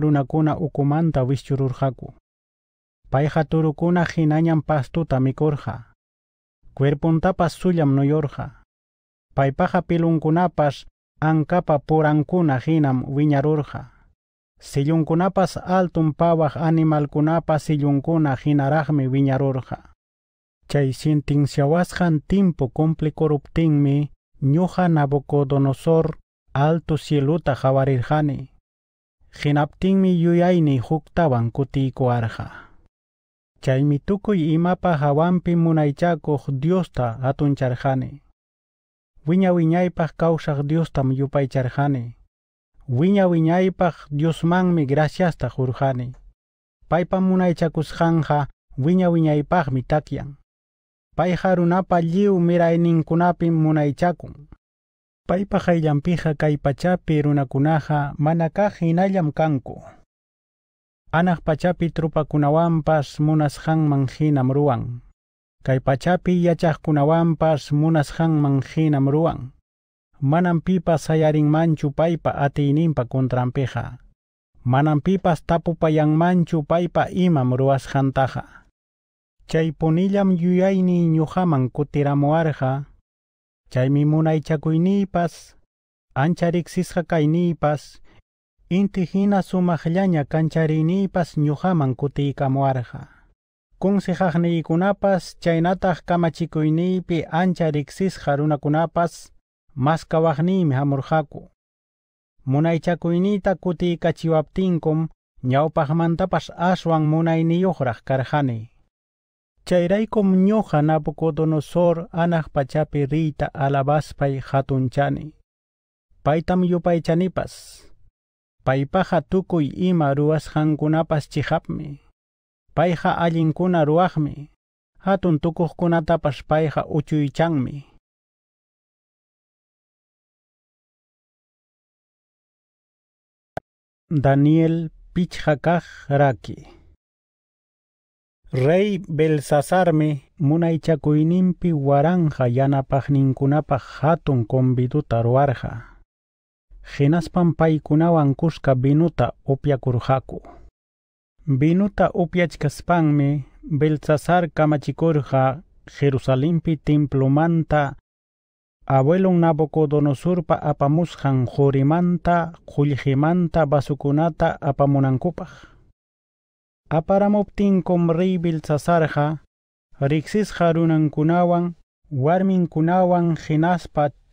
paitaja kuna ukumanta wischururjaku. Payja turukuna jinañan pastuta mikorja. Cuerpuntapas suyam noyorja. Paipaja pilunkunapas ankapa purankuna hinam wiñarurja. Siyunkunapas altun pawaj animalkunapas sillunkuna jinarajmi viñarorja. sinting shawashan timpo cumple nyuha naboko Nabucodonosor alto cieluta jawarirjani. Hinaptinmi yuyaini huktawan kutikuarja. Chaymi tukuy imapa hawampi munaychakuq Diosta atuncharjani. Wiña wiñaypaq kawsaq Diostam yupaycharjani. Wiña wiñaypaq Diosmanmi graciasta hurjani. Paypa munaychakusqanja wiña wiñaypaqmi takyan payqa runapa lliw mirayninkunapim munaychakun paypa hayllanpiqa kai pachapi runa kunaha kaq hinallam kanku Anak pachapi trupa munas hang hinam ruwan Kai pachapi kunawampas yachaqkunawanpas munasqanman hinam ruwan manam pipas paipa ati atiyninpa kontrampeja. manam pipas manchu paipa imam jantaja chaypunillam yuyayni ñuqaman kutiramuarqa chaymi munaychakuyniypas ancha riksisqa kayniypas inti hina sumaqllaña kanchariniypas ñuqaman kutiykamuarqa kunsijaqniykunapas chaynataq kamachikuniypi ancha riksisqa runakunapas maskawaqniymi hamurqaku munaychakuyniyta kutiykachiwaptinkum ñawpaqmantapas aswan munayniyuqraq karqani chairaiko ñuqa Nabucodonosor anaq pachapi riyta alabaspay hatunchani. Paytam yupaychanipas. Paipaja tukuy ima ruwasqankunapas chihapmi. Paija allinkuna ruwaqmi. Hatun tukuqkunatapas payha uchuychanmi. Daniel Pichakaj raki. Rey Belsasarme, Munaichakuinimpi chakuynimpi waranja yanapaqninkunapaq hatun conviduta ruwarqa. Vinuta paykunawan kushka binuta kurhaku. Binuta upiachkaspanmi Belsasar kamachikurqa Jerusalimpi Timplumanta, abuelo Nabucodonosorpa apamushan jorimanta qullqimanta basukunata apamunankupaq. aparamuptinkum ri biltzasarja riksisqa runankunawan warminkunawan curi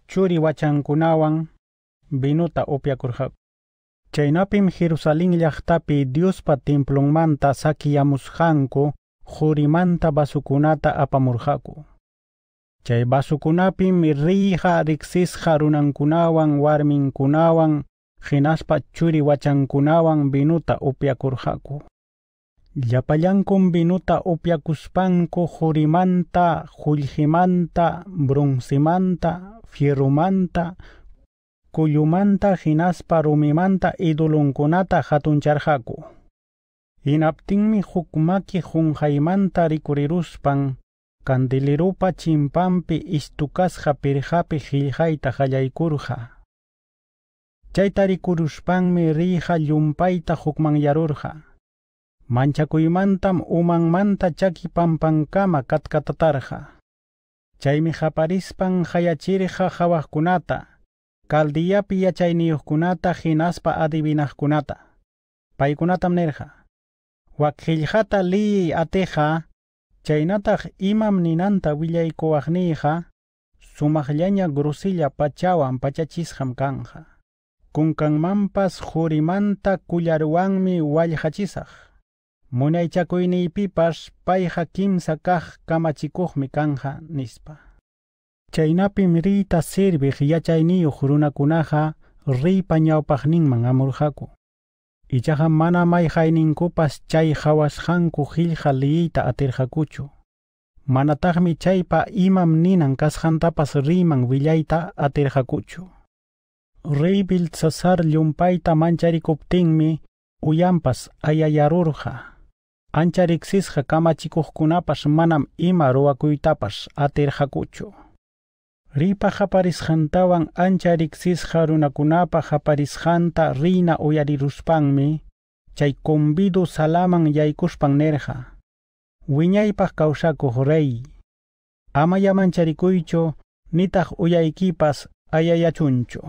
churi kunawan, binuta upyakurqa chaynapim jerusalén llaqtapi diospa templonmanta sakiyamusqanku qurimanta basukunata apamurqaku chay basukunapim riyqa riksisqa runankunawan warminkunawan curi churi kunawan, binuta upyakurqaku Llapallankun binuta upyakuspanku qurimanta, qullqimanta, bronzimanta, fierromanta, kullumanta hinaspa rumimanta idulunkunata hatuncharqaku. Hinaptinmi huk maki junjaymanta rikuriruspan, kandilirupa chimpampi istukasqa pirqapi qillqayta qallaykurqa. Chayta rikurushpanmi rija llumpayta hukman yarurqa. manchakuymantam umanmanta chaki pampankama katkatatarja chaymi haparispan hayachirja hawakkunata kaldillapi yachayniyuqkunata hinaspa kunata paykunatam nirja wakqilljata liy ateja chaynataj imam ninanta willaykuwaqniyqa sumaqllaña grusilla pachawan pachachisqam kanja kunkanmampas qurimanta kullarwanmi wallhachisaq munaychakuyniypipas payqa kimsa kaq kamachikuqmi kanqa nispa chaynapim riyta sirviq yachayniyuq runakunaqa riypa ñawpaqninman amurqaku ichaqa mana mayqayninkupas chay hawasqanku qillqa liyiyta atirqakuchu manataqmi chaypa imam ninan kasqantapas riyman willayta atirqakuchu riy biltzasar llumpayta mancharikuptinmi uyampas ayayarurqa anchariksisqa kamachikuqkunapas manam ima ater jacucho Ripa haparisqantawan anchariksisqa japaris janta rina uyariruspanmi, chay salaman yaykushpan nerja. Wiñaypaq rey. Ama yaman nitaj nitaj ayayachuncho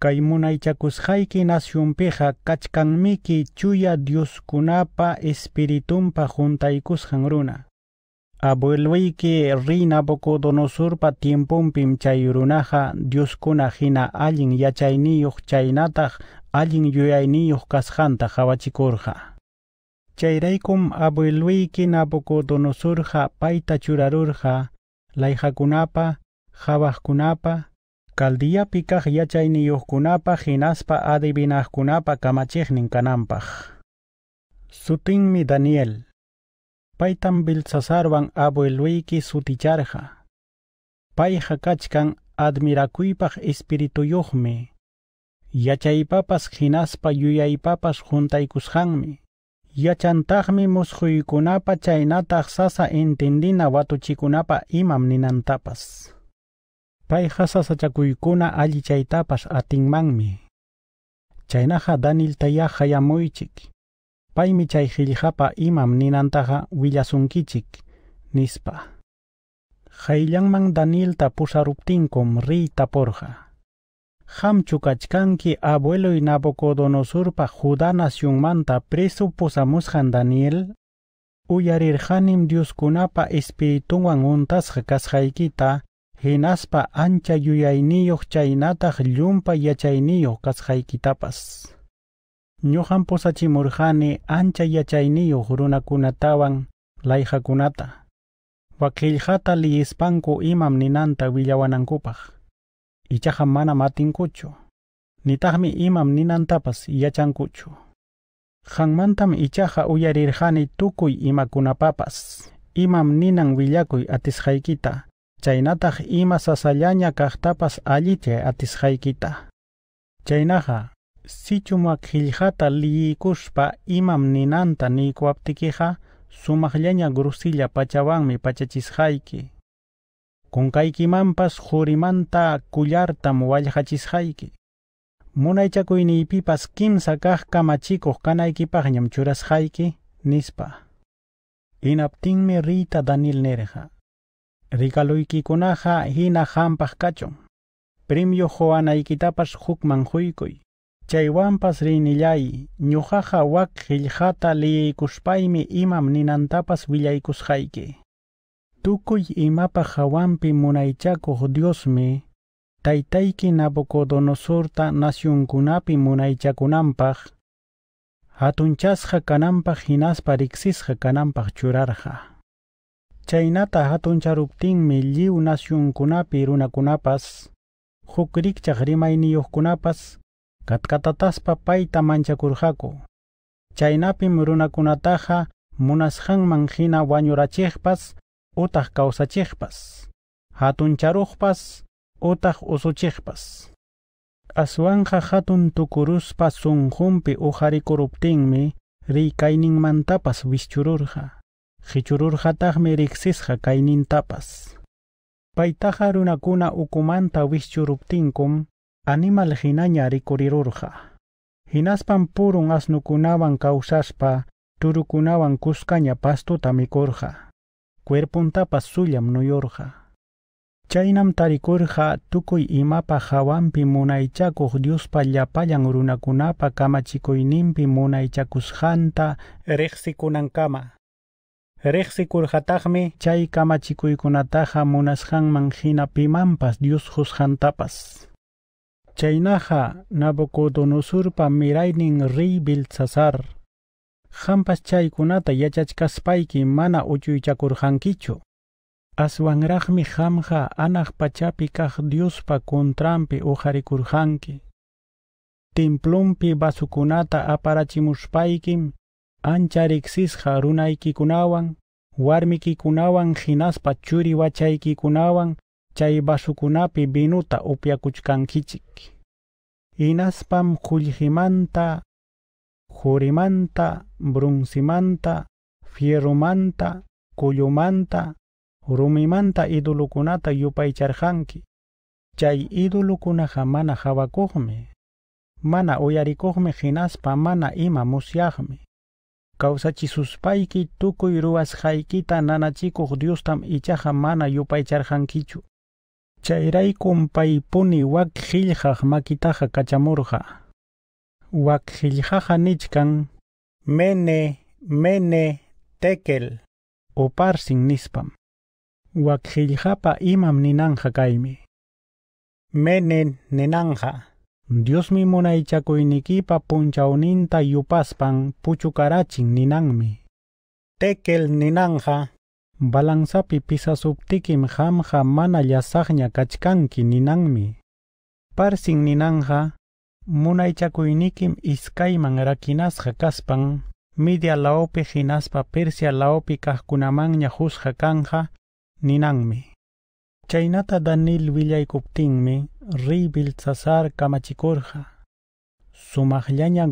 kay peja nasyunpiqa kachkanmiki chuya dioskunapa espiritumpa huntaykusqan runa abuelwiki rina donosurpa tiempunpim chay runaqa dioscuna hina allin yachayniyuq chaynataq allin yuyayniyuq kasqanta hawachikurqa chayraykum abuelwiyki paita payta churarurqa layhakunapa kunapa Kaldiapikaj yachayniyuqkunapaj hinaspa adivinajkunapa kamachiqnin kananpaj. Sutinmi Daniel. Paytan Biltzasarwan abueluyki suticharqa. Payqa kachkan admirakuypaj espirituyuqmi. Yachaypapas hinaspa yuyaypapas juntaykusqanmi. Yachantaqmi musquykunapa chaynataq sasa entendina watuchikunapa imam ninantapas. Payqa sasachakuykuna alli chaytapas atinmanmi. Chaynaqa Daniltayá hayamuychik. Paymi chay qillqapa imam ninantaqa willasunkichik, nispa. Hayllanman Danilta pusaruptinkum riyta porqa. Hamchu kachkanki abueloy Nabucodonosurpa Judá nacionmanta preso pusamusqan Daniel? dios kunapa espiritunwan untasqa kasqaykita hinaspa ancha yuyayniyuq chaynataq llumpa yachayniyuq kasqaykitapas ñuqan pusachimurqani ancha yachayniyuq runakunatawan layhakunata waqillata liyispanku imam ninanta willawanankupaq ichaqa mana matinkuchu nitaqmi imam ninantapas yachankuchu qanmantam ichaqa uyarirqani tukuy imakunapapas imam ninan willakuy atisqaykita Cainatah, ima sasallaña kaqtapas allichay atisqaykita. Chaynaqa sichuma qilljata liyikushpa imam ninanta nikuaptikiqa sumaqllaña grusilla pachawanmi pachachisqayki. Kunkaykimanpas qurimanta kullartam wallhachisqayki. Munaychakuyniypipas kimsa kaq kamachikuq kanaykipaqñam churasqayki nispa. Inaptinmi Rita Daniel Nerja. Ρικαλοϊκή κονάχα ή να χάν παχκάτσον. Πριν πιο χωάν αικητά πας χουκ μανχουίκοι. Τσαί ουάν πας ρίν ηλιάι, νιουχάχα ουάκ χιλχάτα λιέικους πάιμι ήμαμ νιν αντάπας βιλιαίκους χάικε. Τούκοι ημά παχαουάν πι μουναϊτσάκο χωδιός με, ταϊτάικι να αποκοδονοσόρτα να σιούν κουνάπι μουναϊτσάκουνάν παχ, ατουν τσάσχα Chaynata hatun charuptinmi lliw nasyunkunapi runakunapas, huk rikchaq rimayniyuqkunapas, katkatataspa payta manchakurqaku. Chaynapim runakunataqa munasqanman hina wañurachiqpas utaq kawsachiqpas, hatun charuqpas tukurus usuchiqpas. Aswanja hatun tukuruspa sunqunpi uqarikuruptinmi, mantapas wischururqa. Qichururqataqmi riqsisqa kaynintapas. Paytaqa runakuna ukumanta wischuruptinkum animal hinaña rikurirurqa. Hinaspan purun asnukunawan kawsaspa turukunawan kusqaña pastuta mikurqa. Cuerpuntapas sullam nuyurqa. Chaynam tarikurqa tukuy imapa hawanpi munaychakuq Diospa llapallan runakunapa kamachikuyninpi munaychakusqanta riqsikunankama. Riqsikurqataqmi chay kamachikuykunataqa munasqanman hinapimanpas llusqusqantapas. Chaynaqa Nabucodonosorpa miraynin riy Biltzasar. Qampas chaykunata yachachkaspayki mana uchuychakurqankichu. Aswanraqmi qamqa anaq pachapi kaq Diospa kuntrampi uqarikurqanki. Timplumpi basukunata aparachimushpaykim anchariksisqa warmi kikunawan, hinaspa churi kikunawan, cai basukunapi binuta upyakuchkankichik inaspam qullqimanta jurimanta brunsimanta fierumanta, kuyumanta, rumimanta idulukunata yupaycharqanki cai idulukunaqa mana hawakuqmi mana uyarikuqmi hinaspa mana ima musyaqmi Kawsachisuzpayki tukuy ruwasqaykita nanachikuq Diostam ichaqa mana Chairai kumpai paypuni wak qillqaq makitaqa kachamurja. Wak qillqaqa nichkan mene, mene, tekel uparsin nispam. Wak qillqapa imam Ninanja kaimi. Menen ninanja. Dios mi munaichakuinikipa punchauninta yupaspan puchukarachin ninangmi. Tekel ninanha. balanzapi pisasuptikim jamja mana yasagna kachkanki ninangmi. Parsin ninangha, munaichakuinikim iskaiman rakinas kaspan, Midia laopi persia laopi kajkunamanña ninangmi. kanja ninangmi. Chaynata Danil ri biltzasar kamachikurja.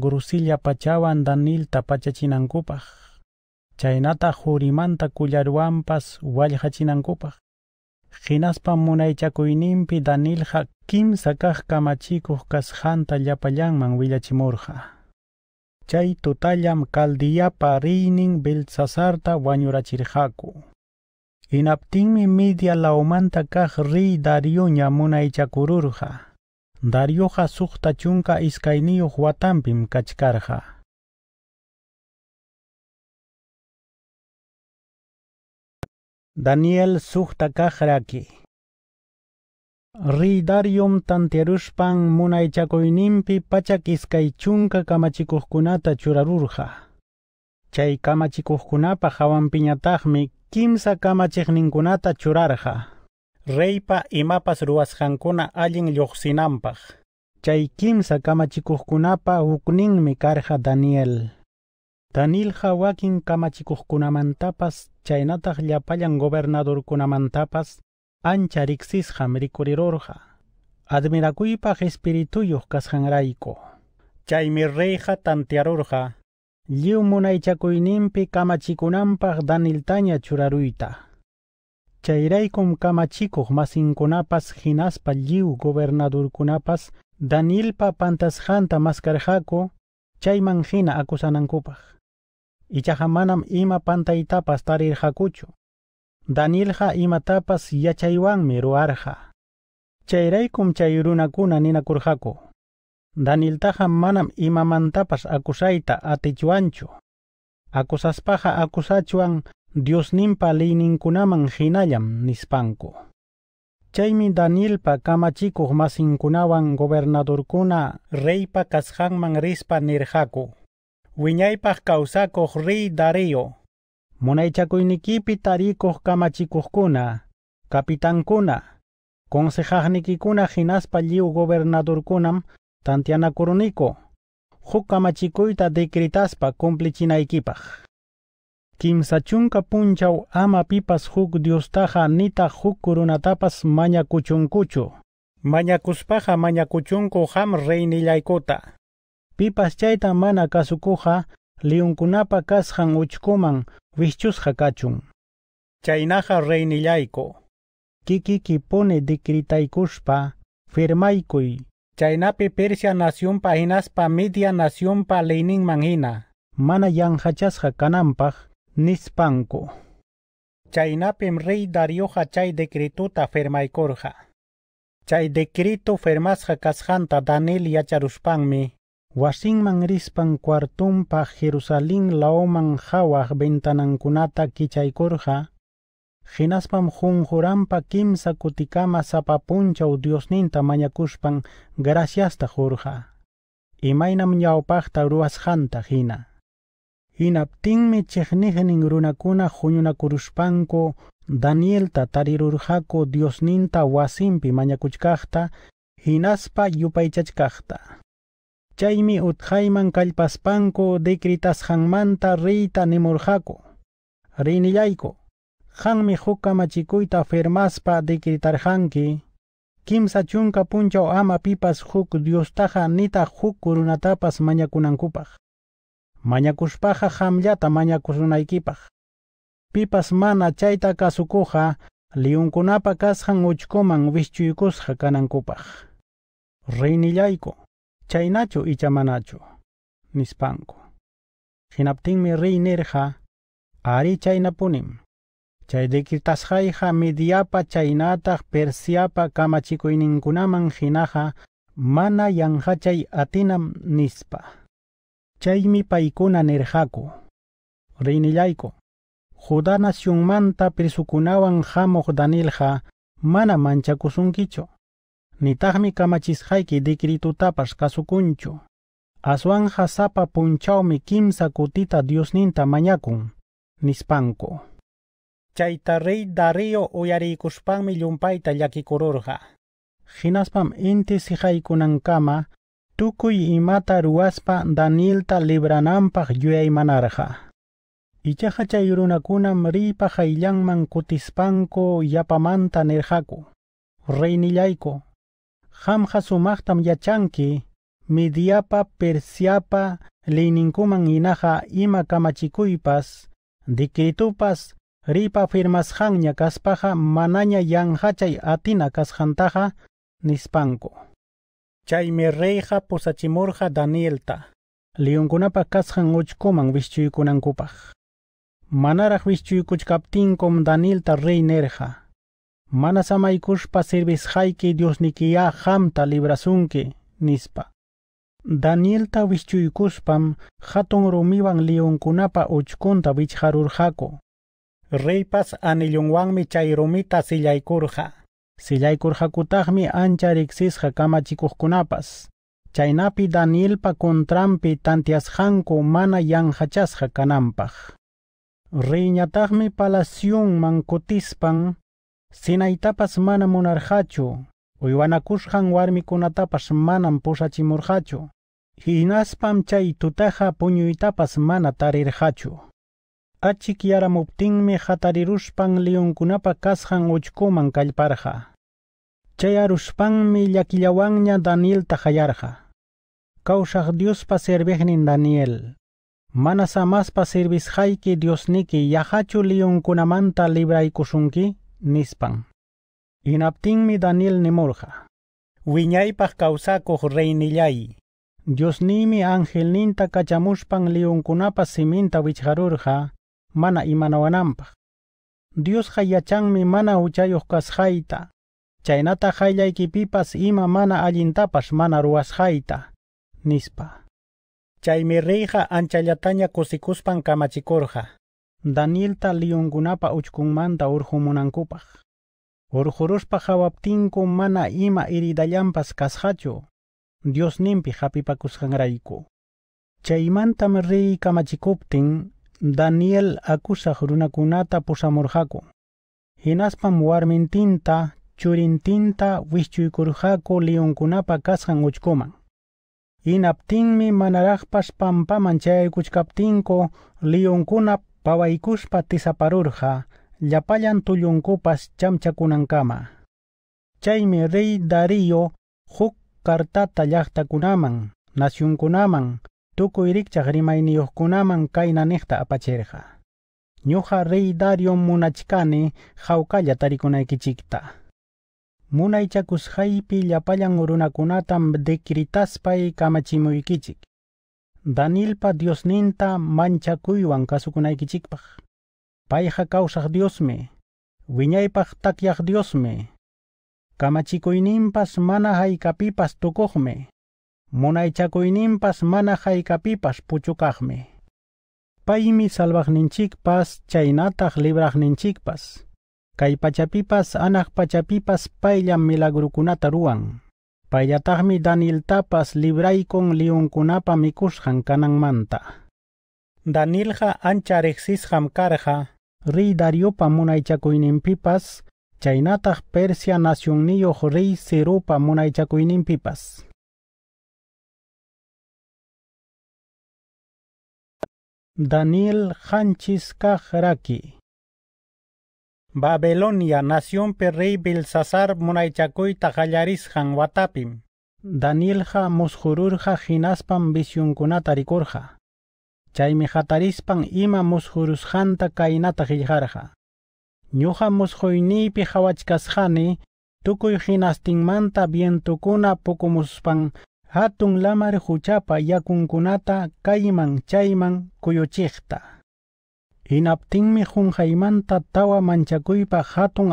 grusilla pachawan danilta tapachachinankupaj. Chainata jurimanta kullarwanpas wallhachinankupaj. y munaychakuyninpi danilja Kim kaq kamachikuq Yapayanman villachimorja, willachimurja. Chay tutallam kaldiyapa riynin bilzasarta wañurachirqaku. Inaptinmi media laumanta kaq ri Dariuña munaychakururqa. Dariuqa suqta chunka iskayniyuq watampim kachkarqa. Daniel suqta kaq raki. Ri Darium tantiarushpan munaychakuyninpi pachak iskay chunka kamachikuqkunata churarurqa. Chay kamachikuqkunapa hawanpiñataqmi kimsa Kamachikunata churarja reypa imapas ruashankuna allin yoxinampaj. chay kimsa kamachikuqkunapa Uknin karja daniel danilqa wakin kamachikuqkunamantapas chaynataq gobernador kunamantapas, ancha riqsisqam rikurirurqa admirakuypaq espirituyuq Chay chaymi tantiarorja lliw munaychakuyninpi kamachikunanpaq daniltaña churaruyta. Chayraykum kamachikuq masinkunapas hinaspa gobernador kunapas danilpa pantasqanta mascarjaco. chayman hina akusanankupaq. y manam ima ya ima tapas yachaiwan yachaiwan ruarqa. Chayraykum chai runakuna ninakurjaco. Daniltaja manam imamantapas acusaita atichuanchu. acusachuan dios nincunaman leininkunaman Nispanco. nispanku. Chaymi Danielpa incunawan masinkunawan rey pa kasqanman rispa nirhaku. dario. kawsakuq riy Darío. Munaychakuynikipi capitán cuna, kapitankuna, Konsejajnikikuna hinaspa gobernador kunam tantianakuruniku huk de Kritaspa cumplichinaykipa Kim chunka punchau ama pipas huk diustaja nita huk kurunatapas kuspaja mañakuspaja mañakuchunku ham reinillaikota, pipas chaita mana kasukuja liunkunapa kasjan uchkuman wixchusja Chainaja Reinilaiko. Kikiki kiki de Kritaikushpa, firmaikui. Chainapi Persia nación pahinaspa media nación pa Lenin mangina Mana yan hachasha nispanco nispanko. Chaynapim rey Darío chay decretuta corja. Chay decreto fermasja kasjanta Daniel Wasing manrispan rispan pa Jerusalén laoman hawaj ventanankunata Korja. Hinaspam junjuranpa kimsa kutikama sapapunchaw Diosninta mañakushpan graciasta hurja. Imaynam ruas hanta hina. Hinaptinmi chiqnijnin runakuna huñunakurushpanku Danielta tarirurhako Diosninta wasinpi mañakuchkaqta hinaspa yupaychachkaqta. Chaymi utqayman kallpaspanku decretasqanmanta riyta nimurhaku. Rinillayku qanmi huk amachikuyta firmaspa dikritarqanki kimsa chunka punchaw ama pipas huk diustaqa nita huk kurunatapas mañakunankupaq mañakushpaqa hamllata mañakusunaykipaq pipas mana chayta kasukuqa liunkunapa kasqan uchkuman wischuykusqa kanankupaq rinillayku chaynachu ichamanachu nispanku hinaptinmi riy nirqa ari chaynapunim jaija Midiapa chaynataq persiapa ininkunaman manjinaja mana yanjachay atinam nispa. Chaymi Paikuna nirqaku. Reinilayko. Judana manta prisukunawan Jamoj Danilja, mana nitahmi Nitaqmi kamachisqayki dikritutapas Asuan Aswanja sapa mi kimsa kutita ninta mañakun. nispanco rey Darío uyariykushpanmi llumpayta llakikururqa. Hinaspam inti tukui y imata ruaspa Danielta librananpaq yuyaymanarqa. Ichaqa chay runakunam riypa hayllanman yapamanta nerjaco. Reynillayku. Hamqa sumachtam yachanki, Midiapa Persiapa lininkuman y ima kamachikuipas dikritupas Ripa Kaspaha MANANYA manaña yanhachay atina nispanko. NISPANKO. Chaymi posa Danielta. Leonkunapaq kunan uchkuman wischuykunankupaq. MANARAH wischuykuchkaptinkum Danielta rey nerja. Mana samaykushpa dios Diosnikiya hamta librasunki nispa. Danielta wischuykuspam hatun kunapa leonkunapa uchkunta wichqarurqaku. Ripas anilluwanmi chay rumita Sillaikurja Sillaykurqakutaqmi ancha riksisqa pa Chaynapi Danielpa tantias tantiyasqanku mana kanampach. Kanampaj. Riñataqmi palasyunman Mancutispan, Sinaitapas mana munarqachu, kunatapas tapas manan chimurhachu, hinaspam chay tutaja puñuitapas mana achik yaramuptinmi hatarirushpan liunkunapa kashan uchkuman kallparqa. Chay arushpanmi llakillawanña Daniel hallarqa. Kawsaq Diospa servijnin Daniel. Mana samaspa servishayki Diosniki libra y libraykushunki nispan. mi Daniel nimurqa. Wiñaypaq Dios ni mi ángel ninta kachamushpan kunapa siminta wichharurja, mana imanawananpaq Dios hayachanmi mana uchayoq kasqayta chaynata pipas ima mana alintapas mana ruas ruwasqayta nispa chaymi riyqa anchallataña kusikuspan kamachikurqa Danielta liyunkunapa uchkunmanta urjumunankupaq urjuruspa hawaptinku mana ima iridallanpas kasqachu Dios ninpi hapipakusqanrayku chaymantami riy kamachikuptin Daniel acusa tinta, pusamurhaku. tinta warmintinta, churintinta, casan liunkunapa kashan uchkuman. Inaptinmi manarajpas y chayarkuchkaptinko tizaparurja, ya tisaparurja, llapayan tullunkupas chamchakunankama. Chaime rey Darío huk kartata nación tukuyriqchaq rimayniyuqkunaman qayna niqta apachirqa. Ñuqa rey Dario munachkani hawkalla tarikunaykichikta. Munaychakusqaypi llapallan urunakunatan dekritaspay kamachimuykichik. Danilpa Diosninta manchakuywan kasukunaykichikpaq. Payqa kawsaq Diosmi, wiñaypaq takyaq Diosmi, kamachikuyninpas mana haykapipas tukohme munaychakuyninpas mana hayk'apipas puchukaqmi paymi salvaqninchikpas chaynataq libraqninchikpas kay pachapipas anaq pachapipas payllam milagrukunata ruwan payllataqmi daniltapas libraykun liunkunapa mikusqan kananmanta danilqa ancha riqsisqam karqa riy dariupa munaychakuyninpipas cainatah persia nacionniyuq riy sirupa munaychakuyninpipas Daniel Hanchisca Jaraki. Babilonia, nación perrey Belsasar Munaychakoy Tajallaris Watapim. Daniel ha mushururja Jinaspan visionkunata rikurja. Chaimi hatarispan ima ta kainata giljarja. Ñuha mushoynipi bien tukuy tukuna poco pukumuspan hatun lamar huchapa yakunkunata kayman chayman mi Inaptinmi junjaymanta tawa Manchacuipa hatun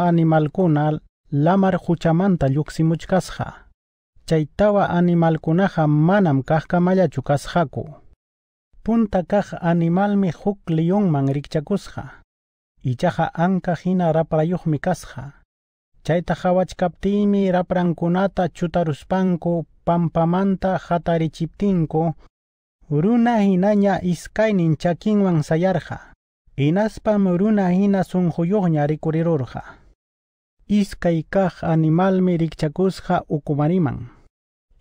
kunal lamar huchamanta lluksimuchkasqa. Chaitawa kunaha manam kajkamallachu Mayachukashaku. Punta animal mi huk man rikchakusha. Ichaqa anka hina mi kasqa. Chayta hawachkaptimi raprankunata chutaruspanku pampamanta hatari Uruna hinaña iskaynin chakinwan sayarja inaspam runa hina sunquyuqña rikurirurja iskay kaq animalmi rikchakusqa ukumariman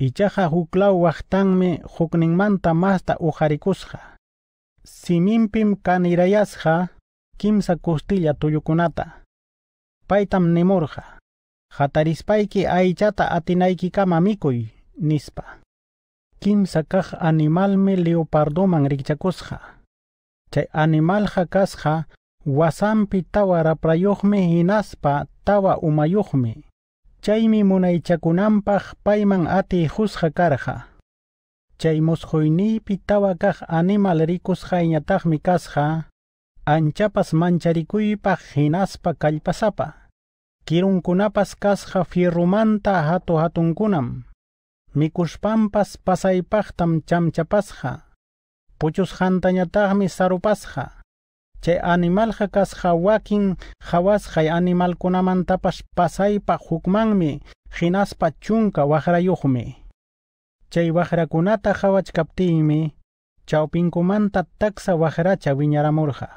ichaja huklaw waqtanmi hukninmanta masta ujarikusja siminpim kim kimsa kustilla tuyukunata. paitam nimurqa hatarispayki aychata atinaykikama mikuy nispa kimsa kaq animalmi leopardoman rikchakusqa chay animalqa kasqa wasanpi tawa raprayuqmi hinaspa tawa umayuqmi chaymi munaychakunanpaq payman atiykusqa karqa chay musquyninpi tawa kaq animal rikusqañataqmi kasqa anchapas mancharikuypaq hinaspa kallpasapa kunapas kasha fierrumanta hatu Mikushpampas pasai hatunkunam mikushpanpas pasaypaqtam chamchapasqa puchusqantañataqmi sarupasqa chay animalqa kasha wakin hawasqay animalkunamantapas pasai hukmanmi hinaspa chunka waqrayuqmi chay waqrakunata hawachkaptiymi chawpinkumanta taksa waqracha wiñaramurqa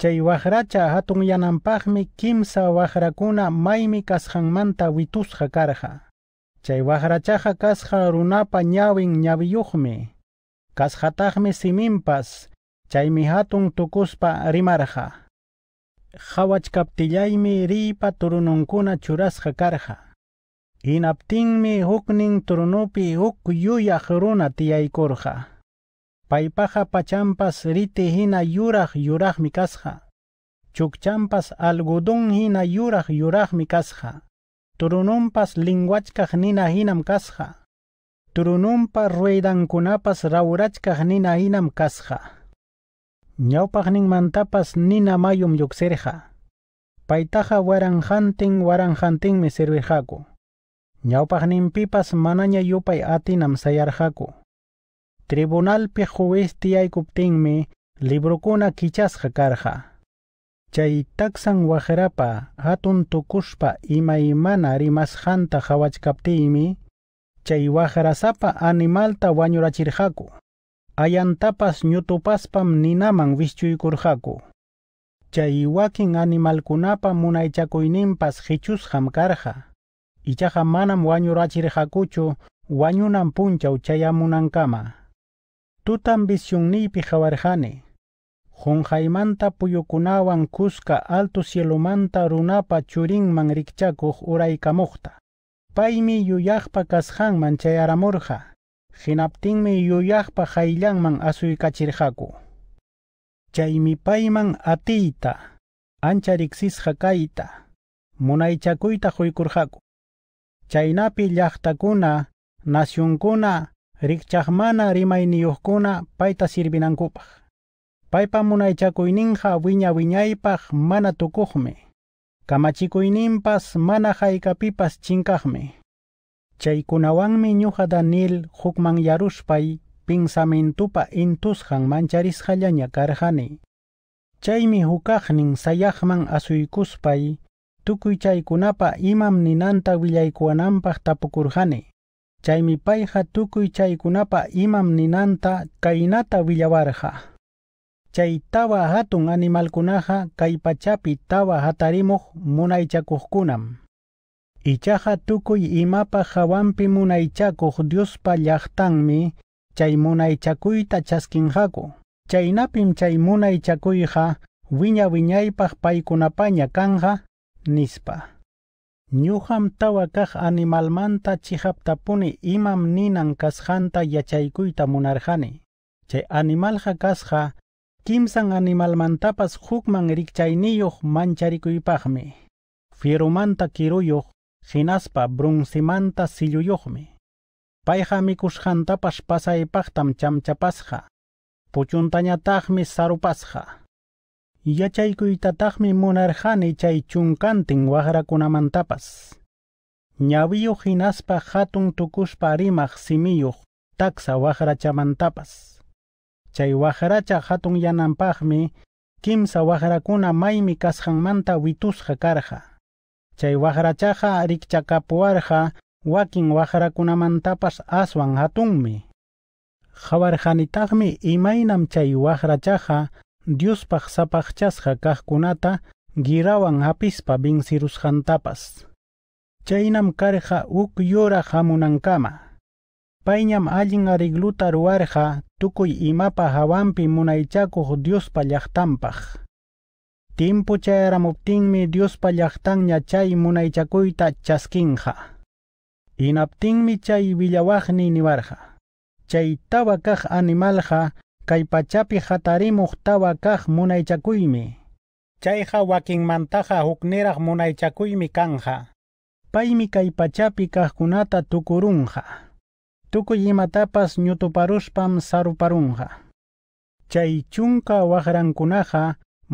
chay Hatung hatun kimsa waqrakuna maimi kasqanmanta witus karqa chay waqrachaqa kasqa runapa ñawin ñawiyuqmi simimpas, siminpas mi hatun tukuspa rimarqa Ripa ripa turununkuna churas karqa Inaptinmi hukning turunupi huk yuya runa korja. paypaja pachampas riti hina yuraq mikasha, kasqa. Chukchampas algodón hina yuraq yuraqmi kasqa. Turunumpas linguachkaq nina hinam kunapas Turunumpas ruidankunapas rawrachkaq nina hinam kasqa. mantapas nina mayum lluqsirqa. Paytaqa waranhantin nyau sirvirqaku. pipas manaña yupay atinam sayarqaku. tribunal Tribunal y librukuna librucuna karqa chay taxan wajerapa, hatun tukushpa ima imana rimasqanta capteimi chay wajrasapa animalta ayantapas nutupaspam ñutupaspam ninaman kurjaku, chay wakin animalkunapa munaychakuyninpas hichusqam karqa ichaqa manam wanyurachirjakucho, wañunan punchaw chayamunankama tutan visionniypi jawarjani qunqaymanta puyukunawan kusqa alto cielomanta runapa churinman rikchakuq uraykamuqta paymi mang kasqanman chayaramurqa hinaptinmi pai mang asuykachirqaku chaymi payman atiyta ancha riksisqa kayta munaychakuyta quykurqaku chaynapi llaqtakuna nacionkuna rikchaqmana rimayniyuqkuna payta sirvinankupaq paypa munaychakuyninqa wiña wiñaypaq mana tukuqmi kamachikuyninpas mana haykapipas chinkaqmi chaykunawanmi ñuqa Daniel hukman yarushpay pinsamintupa intusqan mancharisqallaña karqani chaymi hukaqnin sayaqman asuykuspay tukuy chaykunapa imam ninanta kuanampah tapukurqani chaymi payqa tukuy chaykunapa imam ninanta kaynata willawarqa. Chay taba hatun animalkunaqa kay pachapi tawa Y y chaja tukuy imapa hawanpi munaychakuq Diospa llaqtanmi chay munaychakuyta chaskinhaku. Chaynapim chay munaychakuyqa wiña wiñaypaq paykunapaña kanja nispa. Nyuham tawa kah animal manta cihap tapuni imam ninan kasqanta yachaykuyta munarqani. Chay animalqa kasqa kimsan animalmantapas hukman rikchayniyuq mancharikuypaqmi. manta kiruyoh, hinaspa brunsimanta silluyuqmi. Payqa ha. pasaypaqtam chamchapasqa. Puchuntañataqmi sarupasqa yachaykuytataqmi munarqani chay chunkantin waqrakunamantapas. Ñawiyuq hinaspa hatun tukus rimaq simiyoh taksa waqrachamantapas. Chay waqracha hatun yananpaqmi kimsa waqrakuna maymi kasqanmanta witusqa karqa. Chay waqrachaqa rikchakapuwarqa wakin waqrakunamantapas aswan hatunmi. Hawarjanitaqmi imainam chay waqrachaqa Diospaj sapajchasqa kaqkunata girawan hapispa vincirusqantapas. Chaynam karqa huk yura hamunankama. Payñam allin arigluta ruwarqa tukuy imapa hawanpi munaychakuq Diospa llaqtanpaq. Timpu chayaramuptinmi Diospa llaqtanña chay munaychakuyta chaskinqa. Hinaptinmi chay villawaqni niwarqa. Chay tawa kaq animalqa kay pachapi hatarimuq tawa kaq munaychakuymi chayqa wakinmantaqa hukniraq munaychakuymi kanja paymi kay pachapi kaqkunata tukurunqa tukuy imatapas ñutuparushpam saruparunqa chay chunka waqrankunaqa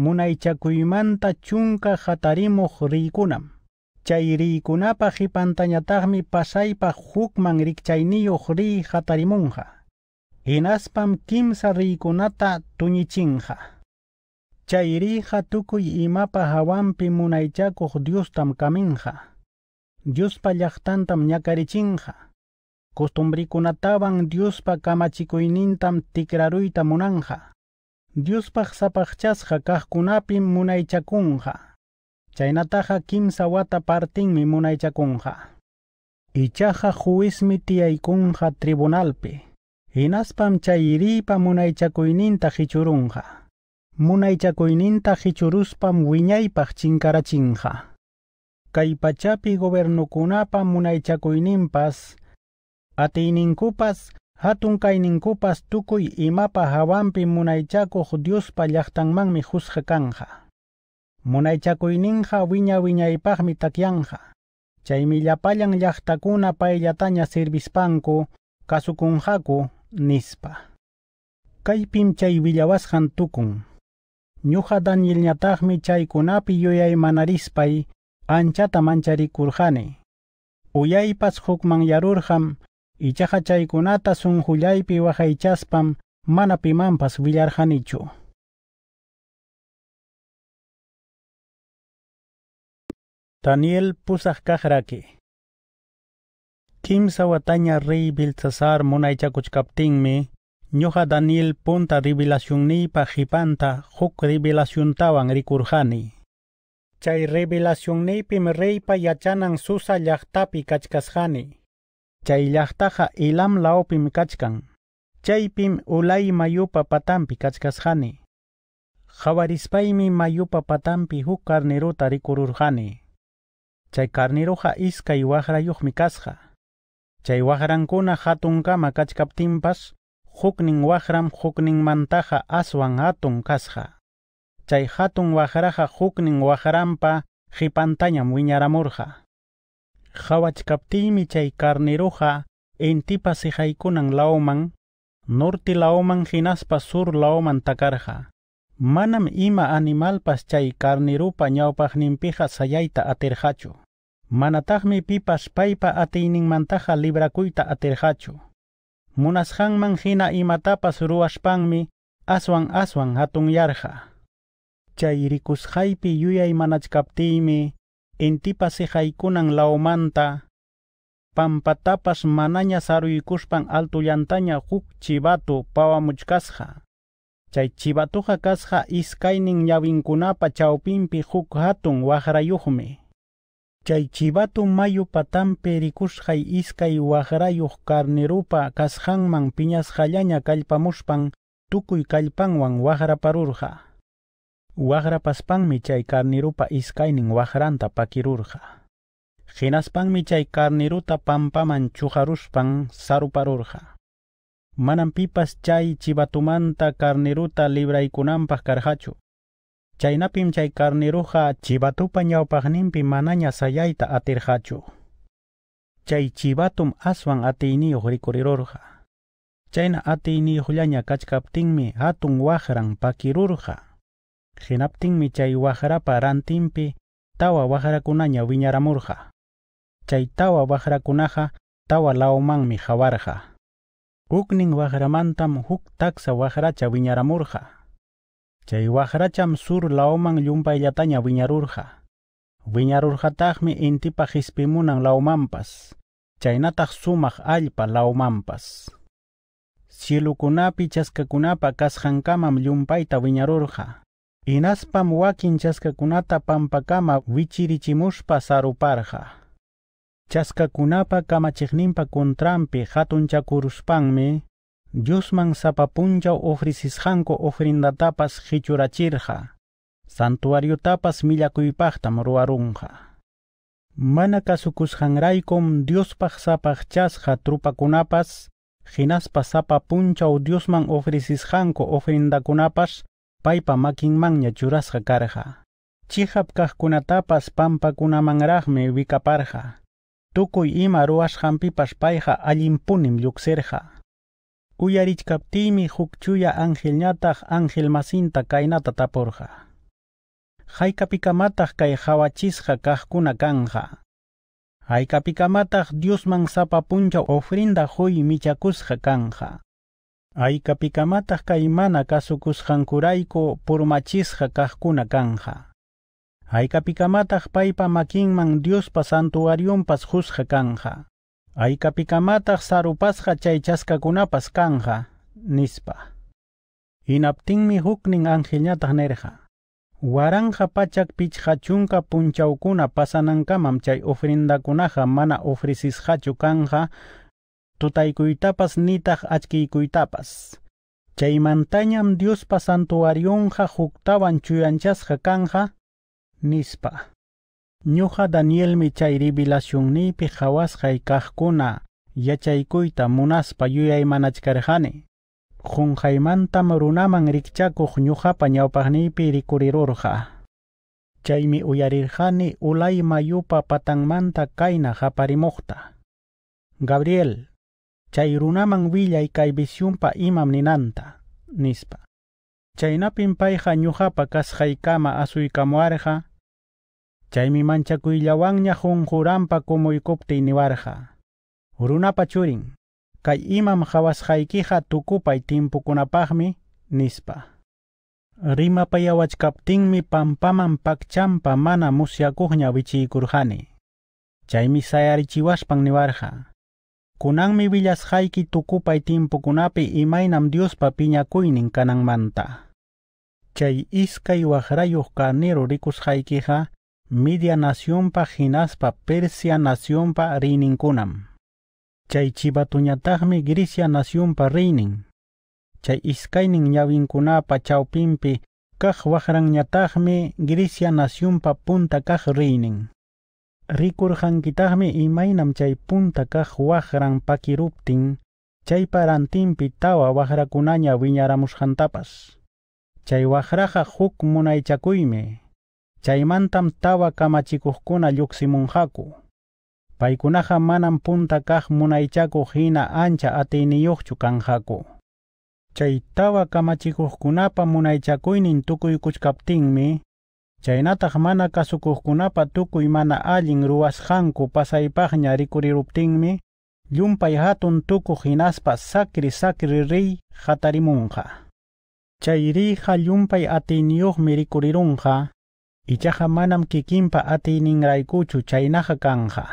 munaychakuymanta chunka hatarimuq riykunam chay riykunapa qipantañataqmi pasaypaq hukman rikchayniyuq riy hatarimunqa Hinaspan kimsa rikunata tuñichinja. Chayrija tukuy imapa hawampi dios tam kaminja. Diospa llaqtantam ñakarichinja. Costumbricunatawan Diospa tam tikraruita munanja. Diospaj sapaqchasqa kaqkunapim munaychakunja. Chainataja kimsa wata juiz munaychakunja. tía y kunja tribunalpi. Hinaspan chayripa munaychakuyninta hichurunqa. Munaychakuyninta hichuruspan wiñaypaq chinkarachinqa. Kay pachapi gobernukunapa munaychakuyninpas, atiyninkupas, hatun kayninkupas tukuy imapa hawanpi munaychakuq Diospa llaqtanmanmi husqa kanqa. Munaychakuyninqa wiña wiñaypaqmi takyanqa. Chaymi takuna llaqtakuna payllataña sirvispanku, kasukunqaku nispa. Kaypim chay willawasqan tukun. y chay kunapi yuyay manarispay anchata mancharkurqani. Uyaypas hukman yarurham ichaqa chaykunata sunqullaypi waqaychaspam mana manapimampas villarjanicho. Daniel pusaq Kimsa wataña rey Biltasar munaychakuchkaptinmi ñuqa Daniel punta revelacionniypa qhipanta huk revelaciontawan rikurhani chay revelacionniypim reypa yachanan susa llaqtapi kachkashani chay llaqtaqa ilam laopim kachkan chaypim ulay mayupa patampi kachkashani qhawarispaymi mayupa patampi huk karneruta rikururhani chay karneruqa iskay waqrayuqmi kasqa Chay waqrankuna hatunkama kachkaptinpas wahram hukning hukninmantaqa aswan atun kasqa. Chay hatun waqraqa huknin waqranpa qipantañam wiñaramurqa. Hawachkaptimi chay karniruqa intipa sihaykunan lauman, norti lauman hinaspa sur laoman takarqa. Manam ima animalpas chay karnirupa ñawpaqninpiqa sayaita atirqachu. Manatahmi pipas paypa ateining mantaja librakuyta aterhachu. Munashanman hina imatapas rikus aswan aswan hatunyarha. Chay rikusqaypi yuyay hai kunang lau laumanta pampatapas manaña saruykuspan altullantaña huk chivatu Cai Chay chivatuqa kasqa iskaynin yawinkunapa chawpinpi huk hatun waqrayuqmi chivatun mayu patampi rikushqay iskay waqrayuq karnirupa kasqanman piñasqallaña kallpamushpan tukuy kallpanwan waqraparurqa. Waqrapaspanmi chay karnirupa iskaynin waqranta pakirurqa. Hinaspanmi chay karniruta pampaman saru parurja Manan pipas chay chivatumanta karniruta libraikunampas karhachu chaynapim chay karniruja chivatupa ñawpaqninpi manaña sayayta atirqachu chay chivatum aswan ini rikurirurqa chayna tingmi kachkaptinmi hatun pakirurha. pakirurqa hinaptinmi chay wajrapa rantinpi tawa wajrakunaña wiñaramurqa chay tawa wajrakunaqa tawa mi hawarha. hawarqa huknin wajramantam huk taksa wajracha wiñaramurqa Chay wajracham sur lauman llumpayllataña wiñarurja. Wiñarurjataqmi intipa alpa laumanpas, chaynataj sumaq allpa kas hankama chaskakunapa kashankamam llumpayta Inas pam wakin chaskakunata pampakama wichirichimushpa saruparja. kama cehnimpa kontrampi hatun chakuruspanmi Dios ofrisis Diosman sapapunchaw ofricisqanku ofrindatapas qichurachirqa, santuariutapas millakuypaqtam ruarunja. Mana kasukus hangraikom, Dios Dios kunapas, pasapa kasukusqanraykum ofrisis sapaqchasqa trupakunapas, kunapas, paipa Diosman ofricisqanku ofrindakunapas, paypa makinmanña churasqa karqa. Chihab kaqkunatapas pampakunamanraqmi wikaparqa. Tukuy ima ruas ruwasqanpipas payqa allimpunim yukserja. uyarichkaptimi hukchuya masinta angelmasinta taporja. Hay haykapikamataq kay hawachisqa kaqkuna kanja dios diosman sapapuncha ofrinda huy michakusqa kanja haykapikamataq kay mana kasukusqankurayku purmachisqa kaqkuna kanja man man dios pas kanja Aykapikamataq sarupasqa chaychaskakunapas kanqa, nispa. Hinaptinmi hukning anjillataq nerja. Waranja pachak pichqa chunka punchawkuna pasanankamam chay ofrindakunaqa mana ofricisqachu kanja tutaycuytapas nitaq achkiycuytapas. mantanyam dios santuarionqa huktawan chuyanchasqa kanja nispa. Ñuqa Danielmi chay revelacionnipi hawasqay kaqkuna yachaykuyta munaspa yuyaymanachkarqani. Qunqaymantam runaman rikchakuq ñuqapa ñawpaqnipi rikurirurqa. Chaymi uyarirqani ulay mayupa patanmanta qayna haparimuqta. Gabriel, chay runaman willay kay visionpa imam ninanta, nispa. Chaynapin pakas ñuqapa kasqaykama asuykamuarqa Chaymi manchakuyllawanña hunquranpa kumuykuptiy niwarqa. Runapa churin, kay imam hawasqaykiqa tukupay timpukunapaqmi nispa. Rimapay awachkaptinmi pampaman pakchampa mana musyakuqña wichiykurqani. Chaymi sayarichiwashpan niwarqa. Kunanmi villasqayki tukupay timpukunapi imaynam Diospa piñakuynin kananmanta. Chay iskay waqrayuq karniro rikusqaykiqa media nación pa Persia pa rininkunam. Chay chibatunataqmi Grecia pa rinin. Chay pa ñawinkunapa chawpinpi kaq waqranñataqmi Grecia pa punta kaq rinin. y imaynam chay punta kaq pakiruptin Chay parantimpi tawa waqrakunaña hantapas. Chay Wahraja huk chaymantam tawa kama chikukuna lluqsimunqaku Paikunaha manan punta kaq munaichaku hina ancha ati niyuchu kanqaku chay tawa kama chikukunapa kamachikuqkunapa munaychakuynin tukuykuchkaptinmi chaynataq mana kasukukunapa tukuy mana alin ruas ruwasqanku pasaypaqña rikuriruptinmi Lumpay hatun tuku hinaspa sakri sakri riy hatarimunqa chay lumpay ati atayniyuqmi rikurirunqa Ichaqa manam kikinpa atininraykuchu chaynaqa kanqa.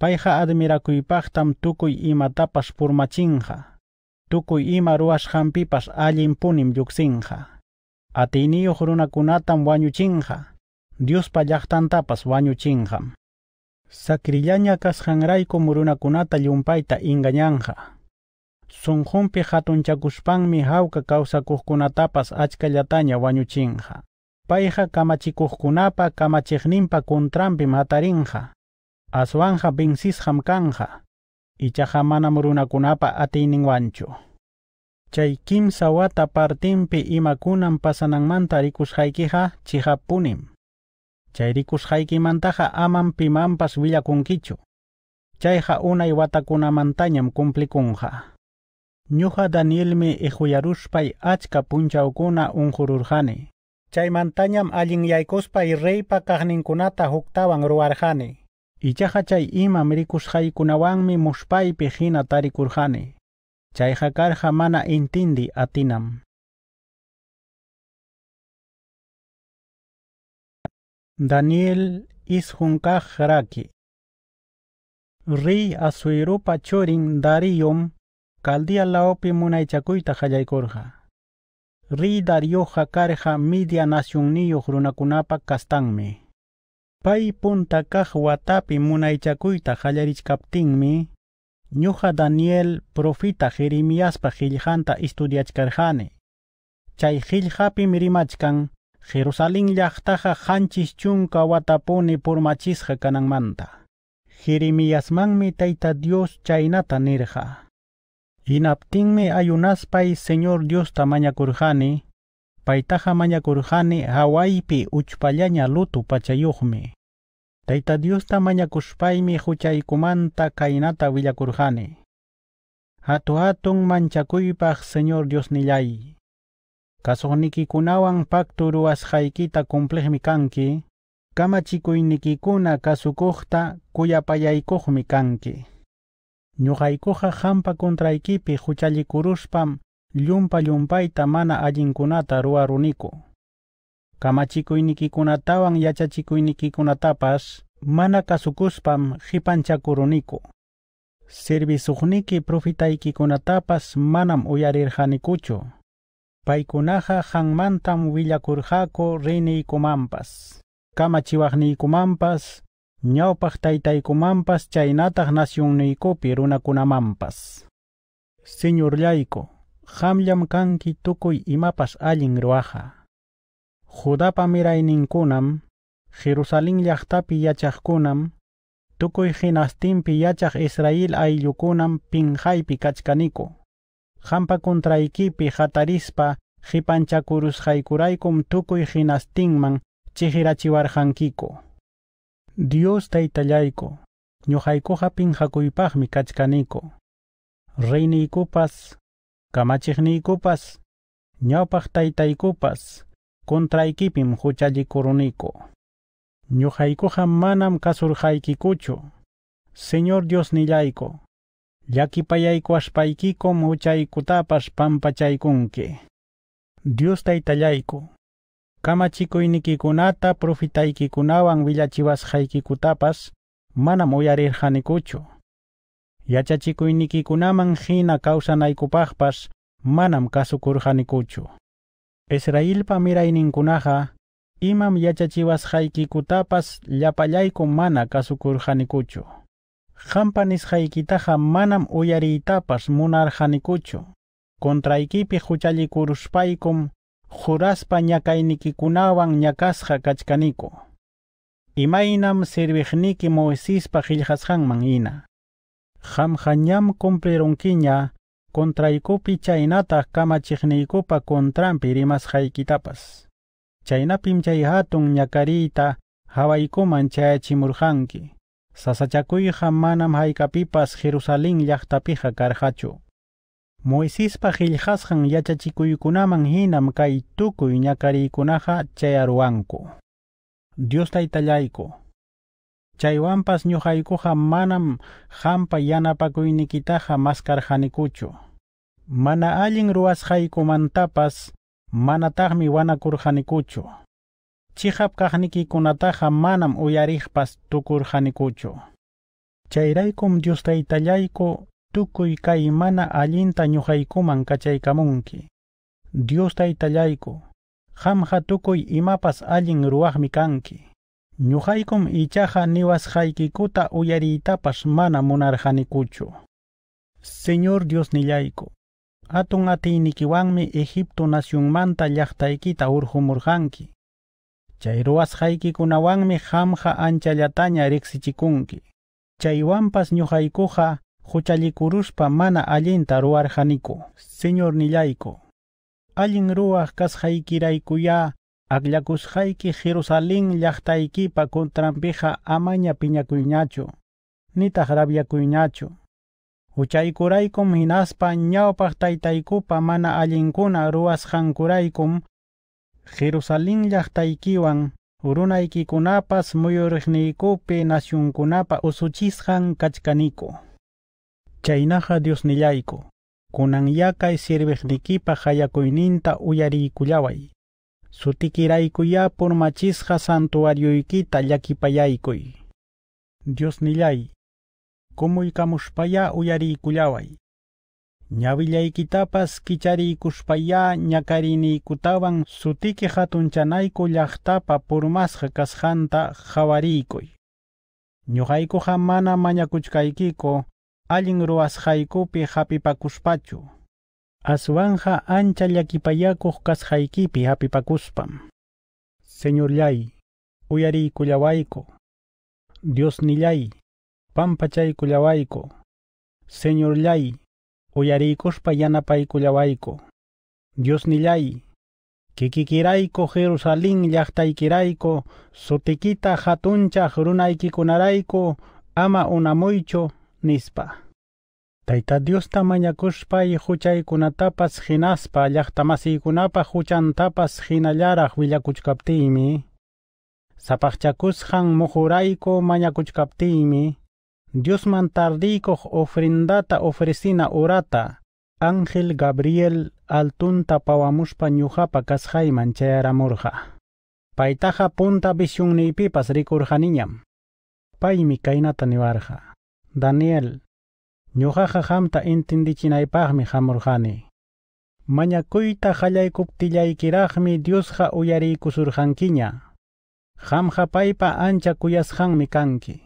Payqa admirakuypaqtam tukuy imatapas purmachinqa. tukui ima hampipas alim punim lluqsinqa. Atiniyuq runakunatam wañuchinqa. Diospa llaqtantapas wañuchinqam. Sakrillaña kasqanraykum runakunata llumpayta ingañanqa. Sunqunpi hatunchakushpanmi hawka kawsakuqkunatapas achkallataña wañuchinqa. paija kamachikuqkunapa kamachiqninpa kuntranpi matarinja aswanja pinsisqam kanqa ichaqa manam runakunapa atiyninwanchu chay kimsa wata partinpi imakunan pasananmanta rikusqaykiqa chijapunim chay rikusqaykimantaqa aman pimanpas willakunkichu chayqa unay watakunamantañam danielme ñuqa danielmi achca puncha punchawkuna unjururhane chaymantañam allinyaykospa irreypa kaqninkunata huktawan ruwarjani ichaqa chay imam rikusqaykunawanmi muspaypi hina tarikurjani chayqa karqa mana intindi atinam Daniel ishun kaq raki riy asuyrupa churin dariyum kaldia laopi munaychakuyta qallaykurqa ri Darioqa karqa Media Nacionniyuq runakunapa kastanmi. Pay punta kaq watapi munaychakuyta qallarishkaptinmi ñuqa Daniel profita Jeremiaspa qillqanta estudiachkarqani. Chay qillqapim rimachkan Jerusalén llaqtaqa qanchis chunka watapuni purmachisqa kananmanta. Jeremiasmanmi taita Dios chaynata nirqa. Hinaptinme ayunaspay Señor Dios tamaña kurjani, paitaja maña hawaipe hawaipi uchpallaña lutu pachayujme, Taita Dios tamaña kushpaimi kumanta kainata willakurjani. Hatu hatun Señor Dios nillay. y pakturu ashaikita mi kanki, kuya kuya mi kanki. ñuqaykuqa qampa contraykipi huchalikuruspam llumpa llumpayta mana allinkunata ruwaruniku kamachikuynikikunatawan yachachikuynikikunapas mana kasukuspam qipanchakuruniku servisuqniki profitaykikunatapas manam uyarirqanikuchu paykunaqa qanmantam willakurqaku riniykumanpas kamachiwaqniykumanpas ñawpaq taytaykumanpas kunamampas. Señor runakunamampas. Señorllayku, yam kanki tukuy imapas allin ruaja. Judapa mirayninkunam, Jerusalén llaqtapi yachaqkunam, tukuy hinastinpi yachaq Israel ayllukunam pinhaypi kachkaniku. Hampa kontraykipi hatarispa hipanchakurusqaykuraykum tukuy hinastinman chihirachiwarqankiku. Dios taitallaiko, ñuqaykuqa ta ikupas, Kupas, kamachiqniykupas, ñawpaq contraikipim contraikipim yo Ñuqaykuqa manam Haikikucho, Señor Dios nilaiko, llakipayayku ashpaykikum huchaykutapas Dios taitallaiko, Kama Kamachikuynikikunata profitaykikunawan villachiwasqaykikutapas manam uyarirqanikuchu. Yachachikuynikunaman hina kawsanaykupaqpas manam ini kuna mirayninkunaqa imam yachachiwasqaykikutapas llapallayku mana kasukurqanikuchu. Qampa nisqaykitaqa manam uyariytapas munarqanikuchu. Kontraikipi huchallikuruspaykun Juraspa ñakayniykunawan ñakasqa kachkaniku. Imaynam sirviqniki muwisispa qillqasqanman hina. Qamqa ñam chainata kama chaynataq kamachiqniykupa Chaina rimasqaykitapas. Chaynapim chay hatun ñakariyta hawaykuman chayachimurqanki. Sasachakuyqa manam hayk'apipas Jerusalén llaqtapiqa karqachu. Moisispa qillqasqan yachachikuykunaman hinam kay tukuy ñakariykunaqa chay arwanku. Dios wampas Chaywanpas ñuqaykuqa manam hampa maskar hanikucho. Mana ruas mana tahmi ruwasqaykumantapas hanikucho. Cihap kahniki kunataha manam uyariqpas tukurhanikuchu. Chayraykum Dios taytallayku tukuy kay mana allinta ñuqaykuman kachaykamunki Jamja tú tukuy imapas allin ruwaqmi kanki niwas niwas uyari tapas mana munarjanikuchu. Señor Dios nillayku atun kiwangme Egipto nacionmanta llaqtaykita urqumurqanki chay ancha Jamja anchallataña riqsichikunki Chaywampas ñuqaykuqa huchallikuruspa mana allinta Janico señor nillayku allin ruwaq kasqaykiraykuya jerusalín jerusalén llaqtaykipa kuntranpiqa amaña piñakuyñachu nitaq rabiakuyñachu huchaykuraykum hinaspa ñawpaq taytaykupa mana allinkuna ruwasqankuraykum jerusalén llaqtaykiwan Urunaikikunapas kunapa nacionkunapa usuchisqan kachkanico dios Chaynaja Diosnillayku, kunanyakay sirviqnikipa hayakuininta uyariykullaway. Sutikiraykuyapur machisqa santuarioykita llakipayaykuy. Diosnillay, kumuykamushpaya uyariykullaway. Ñawillaykitapas kicharikuspayaa ñakariniikutawan sutiki hatunchanayku por purmasqa kasqanta hawariykuy. Ñuqaykuqa jamana mañakuchkaykiku allin ruwasqaykupi hapipakuspachu aswanja ancha llakipayakuq jaikipi hapipakuspam señor llay uyariykullawayku dios pampachay pampachaykullawayku señor llay uyariykuspa yanapaykullawayku dios nillay jerusalin jerusalén llaqtaykirayku sotikita Hatuncha runaikikunaraiko, ama unamoicho. nispa. Taytadiustamanyakushpa huchaykunatapas hinaspa llaqtamasiykunapa huchantapas hinallaraq willakuchkaptiymi. Sapaqchakusqan mujurayku mañakuchkaptiymi. Diosman tardiykuq ofrindata ofrecina urata. Ángel Gabriel altunta pawamushpa ñuqapa kasqayman chayaramurqa. Paitaja punta bishunnipipas rikurhaniñam. Paimi Kainata niwarqa. Daniel, ñuqaqa qamta intinchinaypaqmi hamurqani. Mañakuyta qallaykuptillaykiraqmi Diosqa uyariykusurqankiña. Qamqa paypa ancha kuyasqanmi kanki.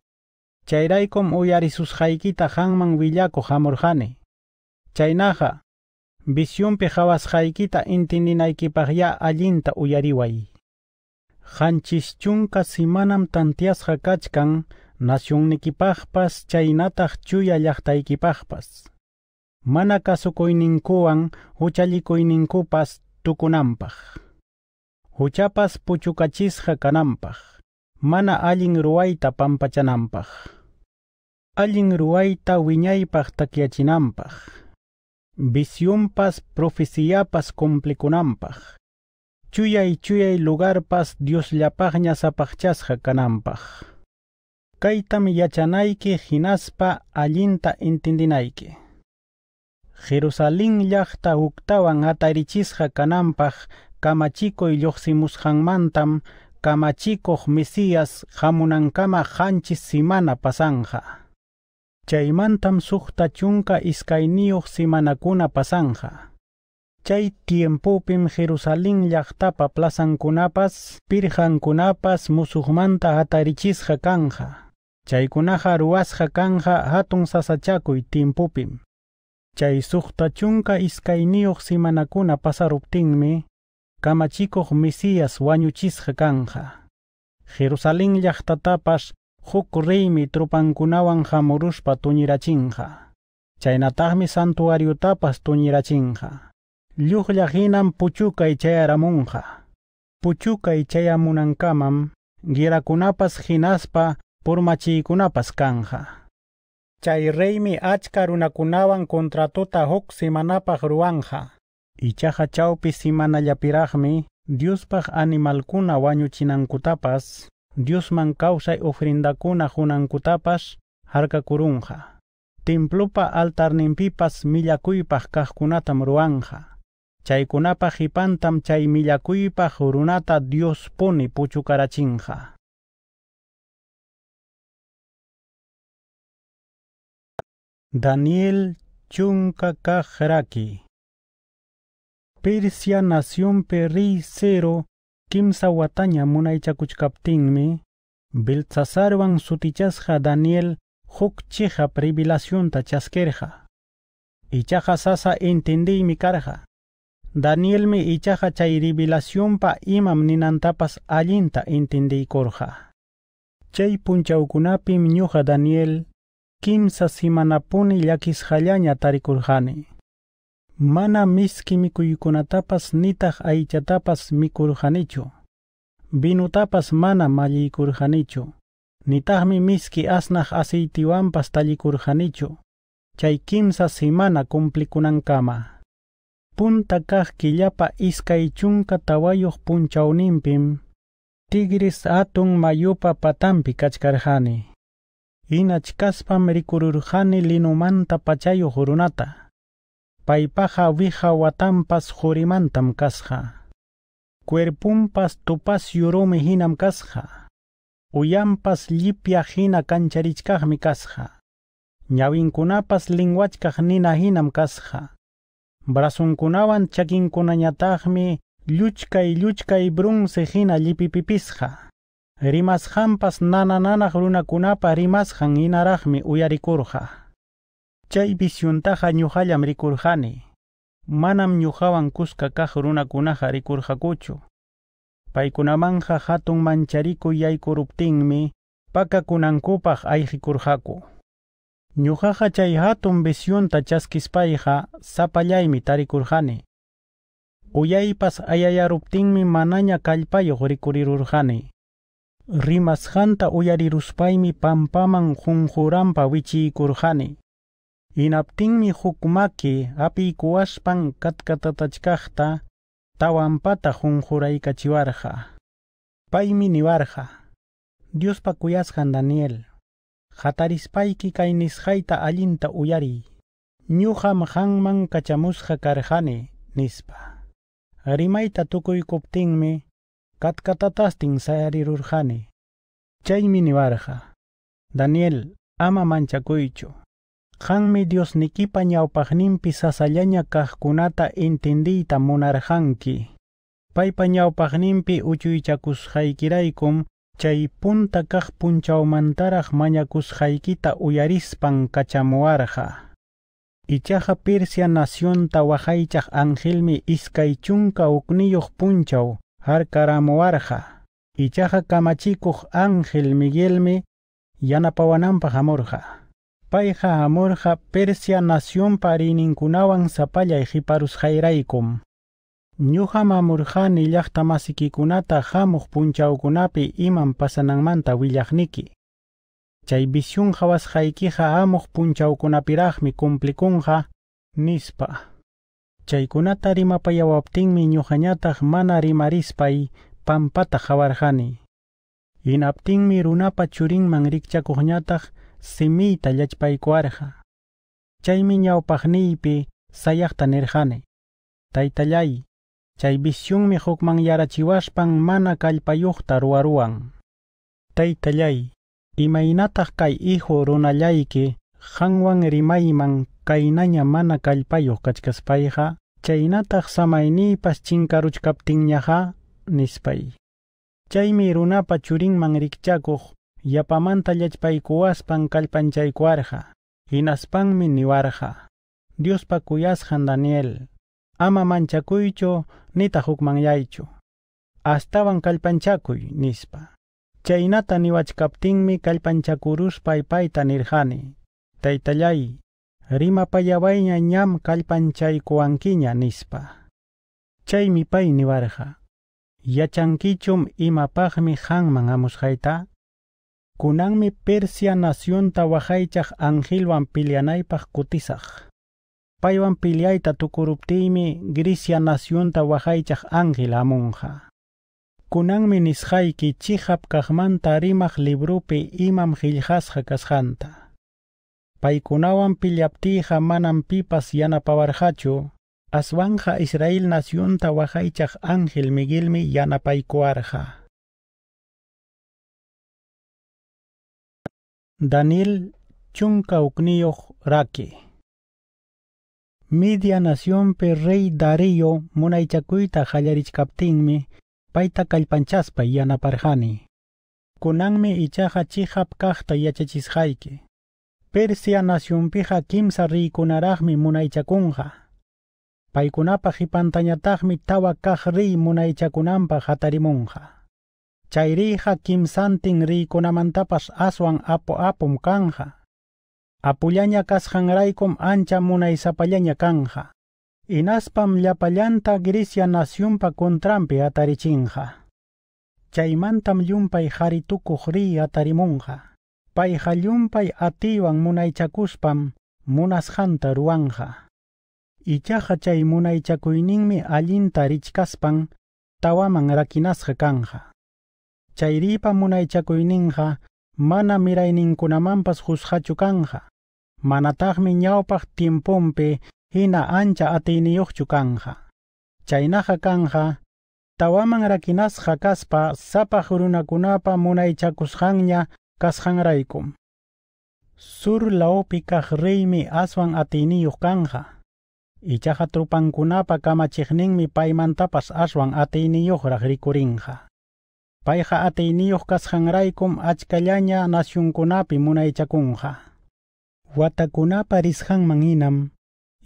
Chayraykum uyarisusqaykita qanman willakuq hamurqani. Chaynaqa visionpi hawasqaykita intininaykipaqya allinta uyariway. Qanchis chunka simanam tantiyasqa kachkan Nikipajpas chaynataq chuya llaqtaykipaqpas mana kasukoininkuan huchallikuyninkupas Tucunampaj. huchapas puchukachisqa kananpaq mana allin Ruaita pampachananpaq allin Ruaita wiñaypaq takiyachinanpaq profeciapas lugar chuyay chuyay lugarpas pagna zapachasja Canampaj kaitam yachanaiki hinaspa allinta intindinaiki. Jerusalén yachta uktawan kanampach kamachiko y mantam, kamachiko Mesías jamunankama hanchis simana pasanja. Chaymantam suqta chunka iskayniyuq simanakuna pasanja. Chay tiempupim Jerusalén llaqtapa plazankunapas, kunapas musuhmanta atarichisja kanja. Chaykunaqa ruwasqa kanqa hatun sasachakuy timpupim. Chay suqta chunka iskayniyuq simanakuna pasaruptinmi kamachikuq Mesías wañuchisqa kanqa. Jerusalén llaqtatapas huk riymi trupankunawan hamurushpa tuñirachinqa. Chaynatajmi santuariutapas tuñirachinqa. Lluqlla hinan puchukay chayaramunqa. Puchukay chayamunankaman, kunapas hinaspa purmachikunapas kanja chayraymi achka runakunawan contratuta Y chaja dios ichaqa chawpi dios dios animalkuna wañuchinankuntapas dios mancausay ofrindakuna hunankuntapas harkakurunja templupa altarninpipas altarnimpipas kajkunatam Ruanja. chaykunapaj ruanja. chay millakuipas runata Dios puni puchukarachinja Daniel Chunkakajraki Persia nación perri cero kimsa wataña munay me, sutichasja Daniel hukchija privilación tachaskerja. Ichaja sasa entendí mi carja. Daniel me ichaja chay pa imam ninantapas allinta entendí korja. Chay punchaukunapi nyuha Daniel kimsa simanapuni llakisqallaña tarikurqani mana miski mikuykunatapas nitaq aychatapas mikurqanichu Binutapas mana malliykurqanichu nitaqmi miski asnaq asiytiwanpas tallikurqanichu chay kimsa simana cumplikunankama punta kaq killapa iskay chunka tawayuq punchawnipim tigris atun mayupa patampi kachkarqani inachkaspam rikururjani linumanta pachayo jurunata. paypaja vija watampas jurimantam kasha. cuerpumpas tupas yurumi hinam kasha. Uyampas lipia hina kancharishkaqmi kasha. chakin lingwachka nina hinam kasha. brasunkunawan y y y brunse hina llipipipisqa Rimas nana nana rimasqanpas nanananaq runakunapa rimasqan hinaraqmi uyarikurqa chay visiontaqa ñuqallam rikurqani manam ñuqawan kusqa kaq runakunaqa rikurqakuchu paykunamanja hatun manchariku yaykuruptinmi pakakunankupaq ayqikurqaku ñuqaqa chay hatun visionta chaskispayqa sapallaymi tarikurqani uyaypas ayayaruptinmi manaña kallpayuq rikurirurqani Rimas hanta rimashanta uyariruspaimi pampaman junjuranpa wichiykurqani hinaptinmi huk maki apiykuwashpan katkatatachkaqta tawanpata junjuraykachiwarqa paymi niwarqa diospa kuyasqan daniel hatarispayki kainis haita alinta uyariy ñuqa mahanman kachamusqa karqani nispa rimayta me katkatataptin sayarirurhani chaymi niwarqa daniel ama manchakuychu qanmi diosnikipa ñawpaqninpi sasallaña kaqkunata intindiyta munarqanki paypa ñawpaqninpi uchuychakusqaykiraykum chay punta kaq punchawmantaraq mañakusqaykita uyarispan kachamuwarqa ichaqa Persia nacionta waqaychaq Angelmi iskay chunka uqniyuq punchaw harkaramuarja, ichaja kamachikuj ángel Miguelmi y jamorja Paija amorja Persia nación parininkunawan zapallay jiparusjairaykum. Ñuqa mamurjani masikikunata hamuq punchawkunapi iman pasananmanta willaqniki. Chay visión hawasqaykiqa hamuq punchawkunapiraqmi cumplikunqa nispa. Chaykunata rimapayawaptinmi ñuqañataq mana rimarispay pampata qawarqani. Hinaptinmi runapa churinman rikchakuqñataq simiyta yachpaykuwarqa. Chaymi ñawpaqniypi sayaqta nirqani. Taytallay, chay visionmi hukman yarachiwashpan mana kallpayuqta ruwaruwan. Taytallay, imaynataq kay hijo runallayki qanwan rimayman Kainanya mana kallpayuq kachkaspayqa chaynataj samaynipas chinkaruchkaptinñaqa nispay chaymi runapa churinman rikchakuq yapamanta llachpaykuwaspan kallpanchaykuwarqa hinaspanmi niwarqa diospa han daniel ama manchakuychu nita hukmanyaychu astawan kallpanchakuy nispa chaynata niwachkaptinmi kallpanchakuruspa ipayta nirqani taytallay Rima rimapayawayña ñam kallpanchaykuwankiña nispa. Chaymi pay niwarqa. Yachankichum imapaqmi qanman amusqayta? Kunanmi Persia nacionta waqaychaq Angilwan pillanaypaq kutisaq. Paywan pillayta tukuruptiymi Grecia nacionta waqaychaq Angil amunqa. Kunanmi nisqayki chihab kaqmanta rimaq librupi imam qillqasqa kasqanta. Paykunawan pillaptiqa manan pipas yanapawarqachu, aswanja Israel nacionta waqaychaq Ángel Miguelmi yanapaykuwarqa. Daniel chunka uqniyuq raki. Media nacionpe rey Darío munaychakuyta qallarishkaptinmi payta kallpanchaspa yanaparqani. Kunanmi ichaqa chihap kaqta yachachisqayki. Persia nacionpiqa kimsa riykunaraqmi munaychakunqa. Paykunapa hipantañataqmi tawa kaq riy munaychakunanpaq hatarimunqa. Chayrija kimsantin kunamantapas aswan apo apum kanja. Apullaña kasqanraykum ancha munaysapallaña kanja. Inaspam llapallanta Grecia nacionpa kontrampi atarichinja. Chaymantam llumpay haritukuq atari atarimunqa i llumpay atiwan munaychakuspam munasqanta ruwanqa ichaqa chay munaychakuyninmi allinta richkaspan tawaman rakinasqa kanqa chayripa munaychakuyninqa mana mirayninkunamanpas qusqachu kanqa manataqmi ñawpak tiempompe hina ancha atiyniyuqchu kanqa chaynaqa kanqa tawaman rakinasqa kaspa hurunakunapa runakunapa munaychakusqanña Raikom sur aswang laopi kaq pai aswan atiniyuq kanja ichaqa trupankunapa kamachiqninmi paymantapas aswan Raikom rikurinqa payqa atayniyuq kasqanraykum achkallaña nasyunkunapi munaychakunqa watakunapa rishang manginam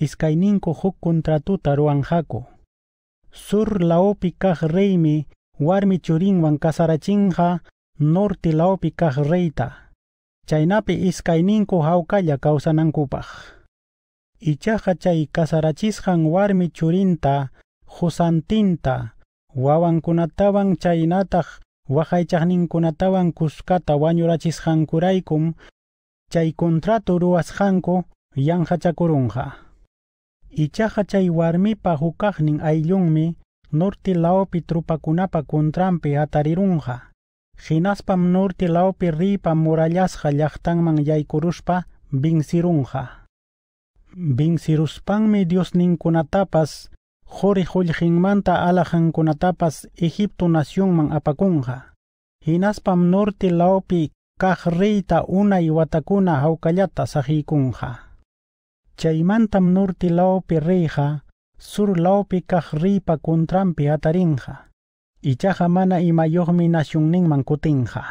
iskaining huk kontratuta ruwanqaku sur laopi kaq reymi warmi wang kasarachinqa Norti laupi kaj reita, ya kausa hawkalla Icha Kasarachishan chay warmi churinta, husantinta, wawankunatawan chaynataj kunatawan kuskata kuraikum, chay contrato yan hachakurunha. Ichaja chay warmipa nin ayungmi, Norti laopi trupakunapa trampe hatarirunqa. Hinaspa nurti laupi ripa murallasqa llaqtanman yaykuruspa vincirunqa. Vinciruspanmi Dios ninkunatapas quri qullqinmanta alajankunatapas Egipto nacionman apakunqa. Hinaspam norte laupi kaq riyta unay watakuna hawkallata saqikunqa. Chaymantam norte laupi riyqa, sur laupi kaq riypa kuntrampi atarinqa. Ichaja mana imayuqmi nashunninman kutinqa.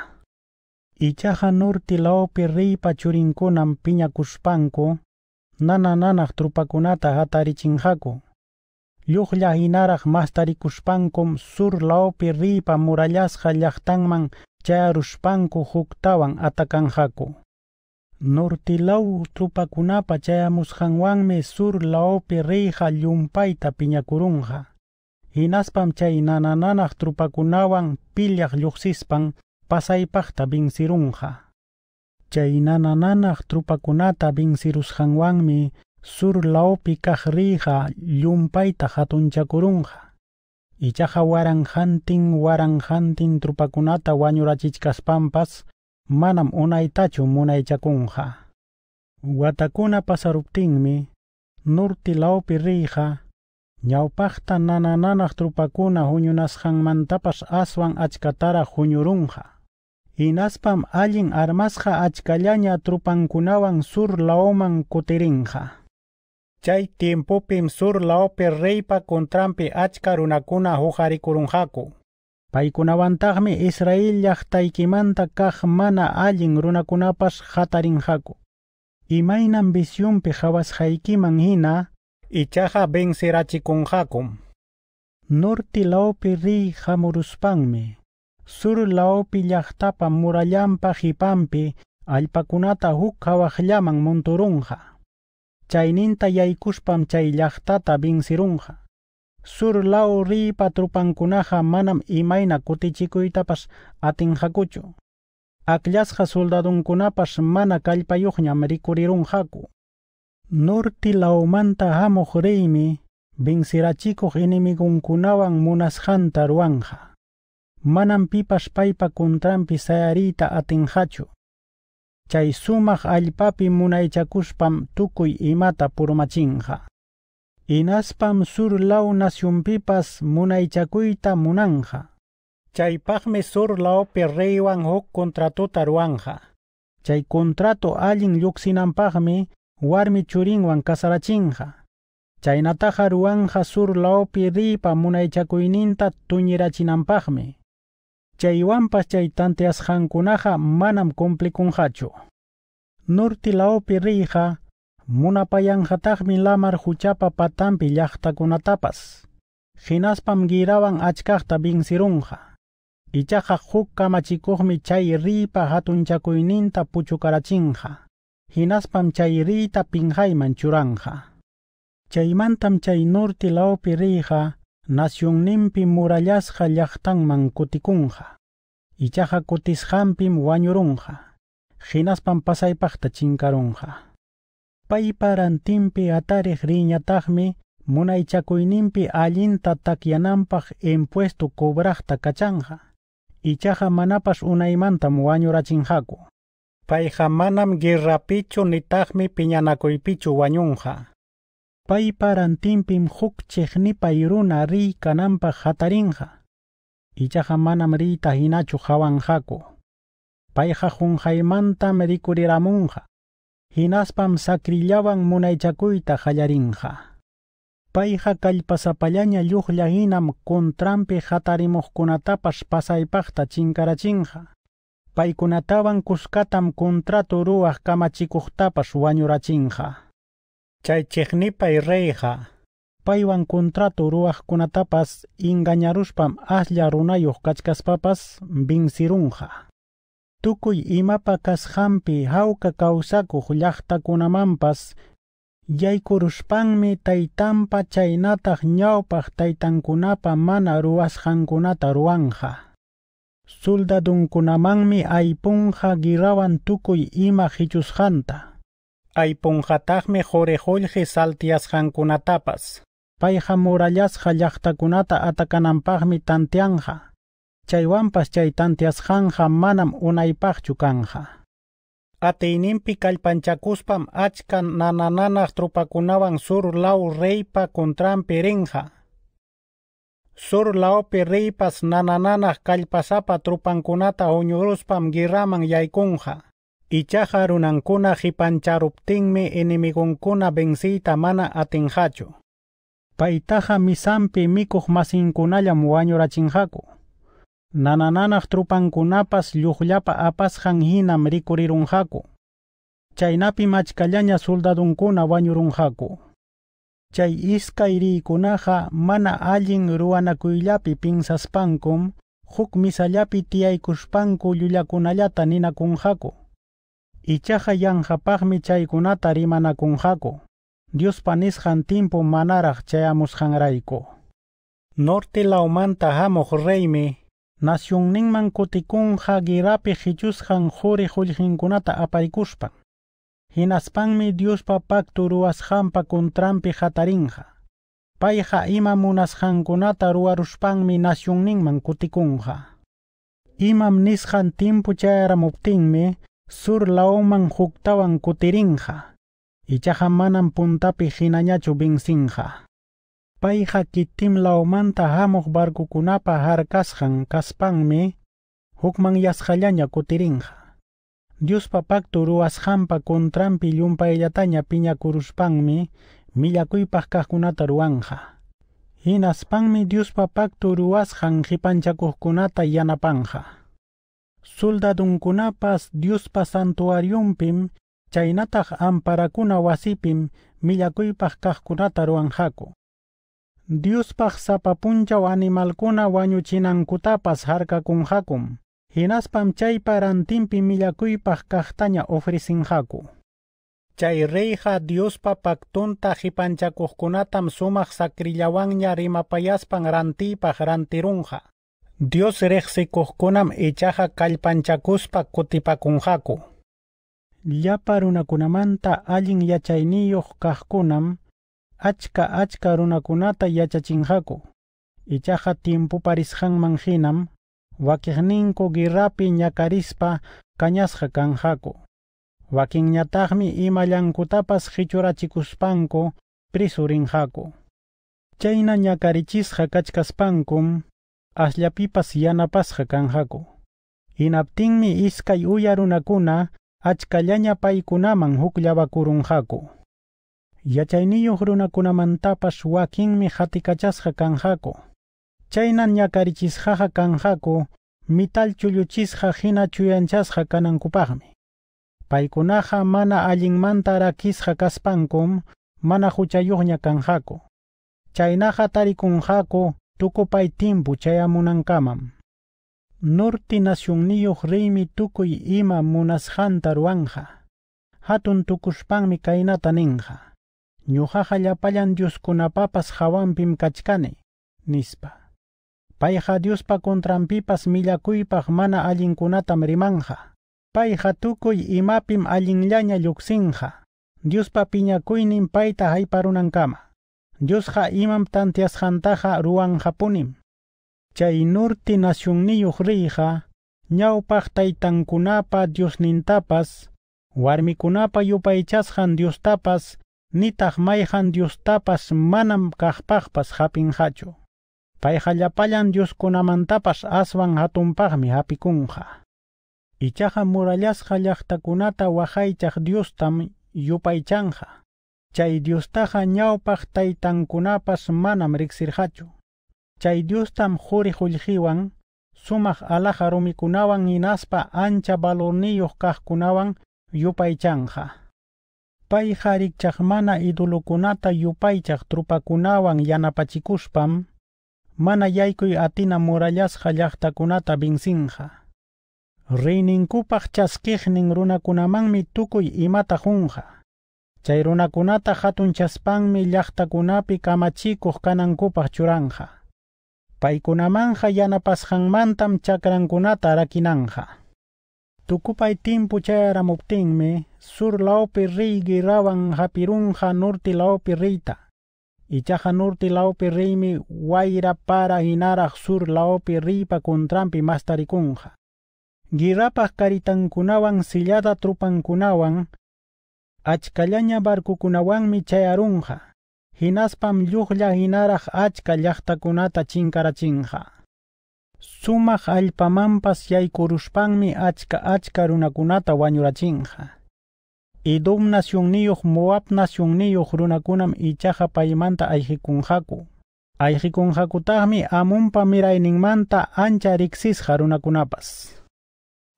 Ichaja nurti laopi riypa churinkunan piñakushpanku, nana nanaq trupakunata hatarichinhaku. Lluqlla mastari mastarikushpankum sur laopi riypa murallasqa llaqtanman chayarushpanku huktawan atakanhaku. Nortilaw trupakunapa chayamusqanwanmi sur pirri riyqa llumpayta kurungha. Hinaspam chay nanananaq trupakunawan pillaq lluqsispan pasaypaqta sirungha. Chay nanananaq trupakunata vinsirusqanwanmi sur laopi kaq riqa llumpayta hatunchakurunqa. Ichaqa waranhantin waranhantin trupakunata wañurachichkaspampas manam unaytachu munaychakunqa. Watakuna pasaruptinmi nurti lawpi riqa ñawpaqta nanananaq trupakuna mantapas aswan y huñurunqa inaspam allin armasqa trupan kunawan sur laoman kutirinqa chay tiempupim sur laopi riypa kuntranpi achka runakuna huqarikurunqaku paykunawantaqmi israel llaqtaykimanta kaq mana allin runakunapas qatarinqaku imaynam pejavas jaikiman hina ichaja ben serachikunjakum. Norti laopi ri jamuruspangme. sur laopi yachtapa murallampa jipampi alpakunata huk llaman monturunja. Chayninta yaykushpam chay llaqtata sirunja. Sur lao ri patrupankunaja manam imayna kutichikuytapas atinjakuchu. Aklasqa soldadunkunapas mana kallpayuqñam rikurirunjaku norti laumanta hamo reimi, vincirachikoh enemigunkunawan munasjanta ruanja. Manan pipas paypa kuntrampi sayarita atinjachu. Chay sumaj y mata tukuy imata Y Inaspam sur nacionpipas munaychakuyta munanja. Chaypaqmi sur lao reywan huk kontratuta ruanja. Chay contrato allin lluqsinanpaqmi warmi churinwan kasarachinja Chainataja ruanja sur laopi ripa chakuininta tuñirachinanpaqmi chaywanpas chaytante asqankunaqa manam cumplikunqachu nurti laopi Muna jatajmi lamar huchapa patampi kunatapas. hinaspam giraban achkaqta Sirunja, Ichaja huk kamachikuqmi chay ripa puchu puchukarachinja hinaspam chay rita pinhayman churanja. Chaymantam chay norte laupi rija, nasyunninpi murallasqa llaqtanman kutikunja. Ichaja Pai wañurunja. Hinaspam pasaypaqta chinkarunja. Muna y atarij y munaychakuyninpi allinta empuesto impuesto cachanja. kachanja. Ichaja manapas payqa manam guerrapichu nitaqmi piñanakuypichu wañunqa. Paypa rantinpim huk chiqnipay runa riy kananpaq hatarinqa. Ichaqa manam riyta hinachu hawanqaku. Payqa junqaymantam rikuriramunqa. Hinaspam sakrillawan munaychakuyta qallarinqa. Payqa kallpasapallaña lluqlla hinam kuntranpi hatarimuqkunatapash pasaypaqta chinkarachinqa. paykunatawan kuskatam contrato ruwaq kamachikuqtapas wañurachinqa chaychiqnipay reyqa paywan contrato ruwaqkunatapas ingañarushpam aslla runayuq kachkaspapas vincirunqa tukuy imapa kasqanpi hawka kawsakuq llaqtakunamanpas yaykurushpanmi taytanpa chaynataq ñawpaq taytankunapa mana ruwasqankunata ruwanqa kunamangmi aipunja girawan tukuy ima hichusqanta. saltias jankunatapas. Paiha Payqa murallasqa llaqtakunata tanteanja Tantianja, Chaywanpas chay janja manam unaypaqchu Ateinimpikal panchakuspam achkan achkan nananana sur lau reipa sur laopi riypas nanananaj kallpasapa trupankunata huñuruspam giraman yaykunja. Ichaja runankuna qipancharuptinmi inimigunkuna bensiyta mana atinjachu. Paitaja misampi mikuj masinkunallam wañurachinjaku. Nanananaj trupankunapas lluqllapa apasqan hinam rikurirunjaku. Chaynapi machkallaña soldadunkuna wañurunjaku. chay iskay kunaha mana allin ruwanakuyllapi pinsaspankum huk misallapi tiyaykushpanku llullakunallata ninakunqaku mana rima rimana rimanakunqaku Dios panis timpu manaraq chayamusqanrayku norte laumanta reime, reymi nacionninman kutikunqa girapi hichusqan quri apai apaykushpan hinaspanmi Diospa paktu ruwasqanpa kuntranpi hatarinqa. Payqa ima munasqankunata ruwarushpanmi nasyunninman kutikunqa. Imam nisqan timpu chayramuptinmi sur lauman huktawan kutirinqa. Ichaqa manan puntapi hinañachu vinsinqa. Payqa kitim laumanta hamuq kunapa harkasqan kaspanmi hukman yasqallaña kutirinqa papak kui Diuspapaq turuwasqanpa kuntranpi llump'aylataña piñakuruspanmi millakuypaq kaqkunata ruwanqa. Hinaspanmi Diuspapaq turuwasqan qipanchakuqkunata yanapanqa. Soldadunkunapas Diuspa santuariumpim chaynataj amparakuna wasipim millakuypaq kaqkunata ruwanqaku. wanyu sapapunchaw kutapas harka kunjakum. Hinaspam chaypa rantinpi millakuypaq kaqtaña ofrecinhaku. Chay reyha Diospa paktunta hipanchakuqkunatam sumaq sakrillawanña rimapayaspan rantipaq rantirunha. Dios reqsikuqkunam ichaqa kallpanchakuspa Lya Llapa runakunamanta allin yachayniyuq kaqkunam achka achka runakunata yachachinhaku. Ichaqa timpuparisqanman hinam wakinninko guirrapi ñakarispa kañasqa kanqaku wakinñataqmi ima llankutapas qichurachikuspanku prisurinqaku chayna ñakarichisqa kachkaspankum asllapipas yanapasqa kanqaku hinaptinmi iskay uya runakuna achkallaña paykunaman hukllabakurunqaku yachayniyuq runakunamantapas wakinmi hatikachasqa kanqaku Chaynan ñakarichisqaqa kanqaku mital chulluchisqa hina chuyanchasqa kanankupaqmi. Paykunaqa mana allinmanta rakisqa kaspankum, mana huchayuqña kanqaku. Chaynaqa tarikunqaku tukupay timpu chayamunankaman. Nortinacionniyuq riymi tukuy ima munasqanta ruwanqa Hatun tukushpanmi kaynata ninqa. Ñuqaqa llapallan Dioskunapapas hawanpim kachkani, nispa. Payqa Diospa kontrampipas willakuypaq mana allinkunatam rimanqa. Payqa tukuy imapim allinllaña lluqsinqa. Diospa piñakuynin kama. hayparunankama. Diosqa imam ruan ruwanqapunim. Chay nurti nasyunniyuq riyqa, ñawpaq taytankunapa diosnintapas, warmikunapa yupaychasqan diostapas, han dios tapas manam kaqpaqpas hapinqachu. pay hallapallan kunamantapas aswan hatunpaqmi hapikunqa. Ichaqa murallasqa llaqtakunata waqaychaq Diostam yupaychanqa. Chay Diostaqa ñawpaq taytankunapas manam riksirqachu. Chay Diostam quri qullqiwan sumaq alaqa rumikunawan inaspa ancha balorniyuq kaqkunawan Pai harik cah mana idulukunata yupaychaq trupakunawan yanapachikuspan, mana yaykuy atina murallasqa llaqtakunata vinsinqa rininkupaq chaskiqnin runakunamanmi tukuy imata hunqa chay runakunata hatun chaspanmi llaqtakunapi kamachikuq kanankupaq churanqa paykunamanja yanapasqanmantam chakrankunata rakinanja tukupay timpu chayramuptinmi sur lawpi riygi rawan hapirunqa nurti lawpi riyta Ichahanurti laopi rimi waira para hinara sur laopi ripa kuntrampi mastarikunja. karitan kunawan. sillada trupankunawan, achkallaña mi chayarunja. Hinaspam lluqlla hinaraj achka chinja, chinkarachinja. alpamampas mi hachka achka achka runakunata wañurachinja idumnasyunniyuq muwapnasyunniyuq runakunam ichaqa paymanta ayqikunqaku amun amunpa ningmanta ancha riksis jarunakunapas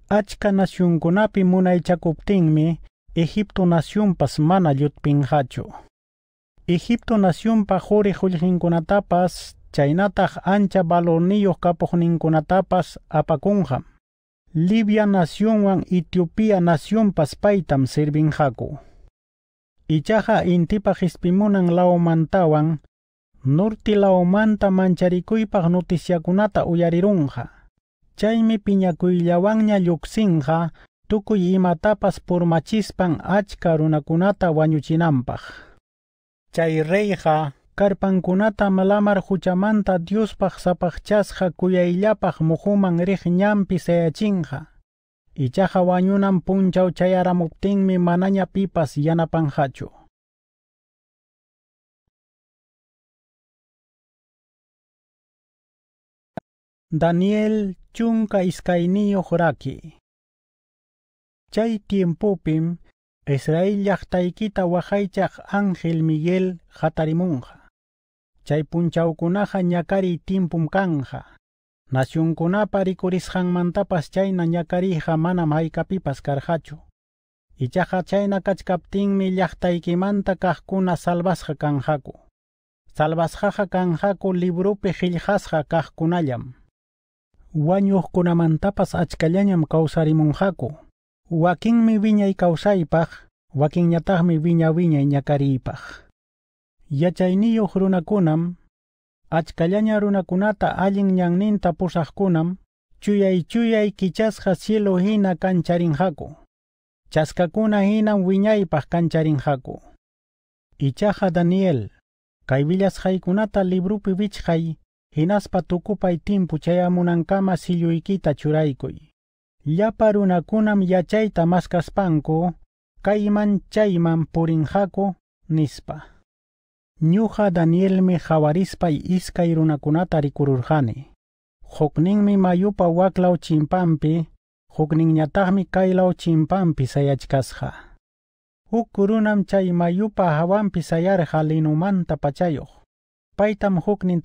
achka muna munaychakuptinmi egipto pas mana Pinhacho. egipto pa quri kunatapas, Chainatah ancha valorniyuq kunatapas apakunjam. Libia naciónwan Etiopia naciónpas paitam sirvinjaku. Ichaja intipa hispimunan laomantawan, norti laomanta mancharikuypaq noticiakunata uyarirunja. Chaimi piñakuyllawanña lluqsinqa, tukuy imatapas purmachispan achka runakunata wañuchinanpaq. Chay reyqa Carpancunata malamar huchamanta Diospaj cuya kuyaillapaj muhuman rih ñampi sayachinja. Ichaja wañunan mi chayaramuptinmi manaña pipas yanapanjachu. Daniel chunka iskayniyuq Joraki Chay tiempupim Israel yachtaikita waqaychaq Ángel Miguel jatarimunja chaypunchawkunaqa nyakari timpum kanja. Nasyunkunapa rikurisqanmantapas chayna ñakariyqa manam haykapipas karqachu. Ichaqa chayna salvas llaqtaykimanta Salvas hakanjaku kanjaku. Salvasqaqa kanjaku librupi qillqasqa kaqkunallam. mi mantapas kawsarimunqaku. Wakinmi munhaku. kawsaypaq, mi viña nyakari pach yachayniyoq runakunam achkallaña runakunata allin ñanninta pusaqkunam chuyay chuyay quichasja cielo hina kancharinjaku hinam hinan wiñaypaq kancharinjaku chaja daniel kay villasqaykunata librupi wichqay hinaspa tukupay timpu chayamunankama silluykita churaykuy yachayta kayman chayman nispa me Danielmi mi iskay runakunata rikururqani. mi mayupa waklao chimpampi, nyatahmi kailau chimpampi Sayachkasha. Hukurunam kurunam chay mayupa hawampi Paitam linumanta Paitam Paytam huknin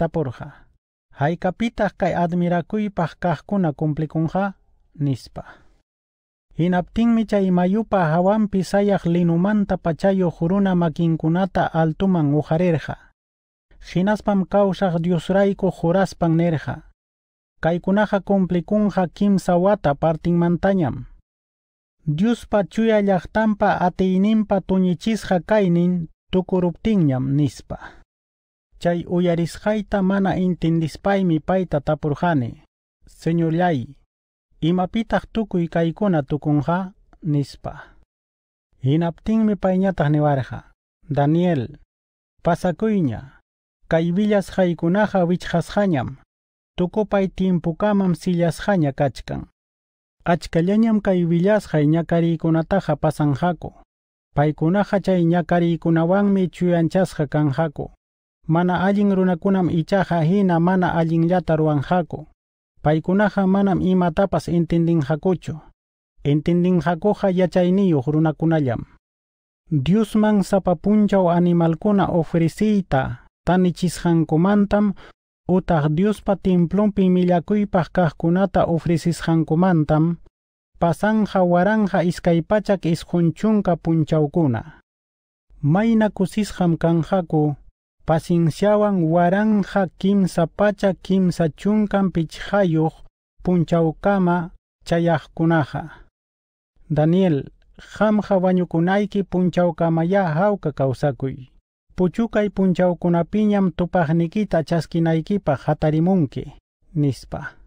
Hay kai kay admirakui pahkahkuna kumplikunha, Nispa. Hinaptinmi chay mayupa hawampi sayaq linumanta pachayo juruna makinkunata altuman ujarirqa. Hinaspam kawsaq Diosrayku juraspan nirqa. Kaykunaqa cumplikunqa kimsa wata mantanyam, dius pachuya llaqtanpa atiyninpa tuñichisqa kaynin tukuruptinñam nispa. Chay uyarisqayta mana intindispaymi paita tapurqani. Señor Llay, imapitaq tukuy kaykuna tukunha nispa hinaptinmi payñataq niwarqa daniel pasakuyña kay hanyam, Tukupai timpukamam timpukaman sillashqaña kachkan achkallañam kay villasqay ñakariykunataqa pasanqaku paykunaqa chay ñakariykunawanmi chuyanchas hakanhako. mana aling runakunam ichaqa hina mana allinllata ruwanqaku paikunaha manam imatapas entendinqakuchu Dios yachayniyuq runakunallam diosman sapapunchaw animalkuna animalcuna tanichisqankumantam utaq diospa templonpi millakuypaq kaqkunata ofrecis pasanqa pasanja iskaypachak isqun chunka maina mayna kusisqam kanqaku Guaranja waranja kimsa pacha kimsa chunkan pichhayuq Punchaukama Chayakunaha Daniel, hamja wañukunayki Punchaukamaya Hauka kawsakuy. Puchukay punchawkunapiñam tupajnikita hatari hatarimunki, nispa.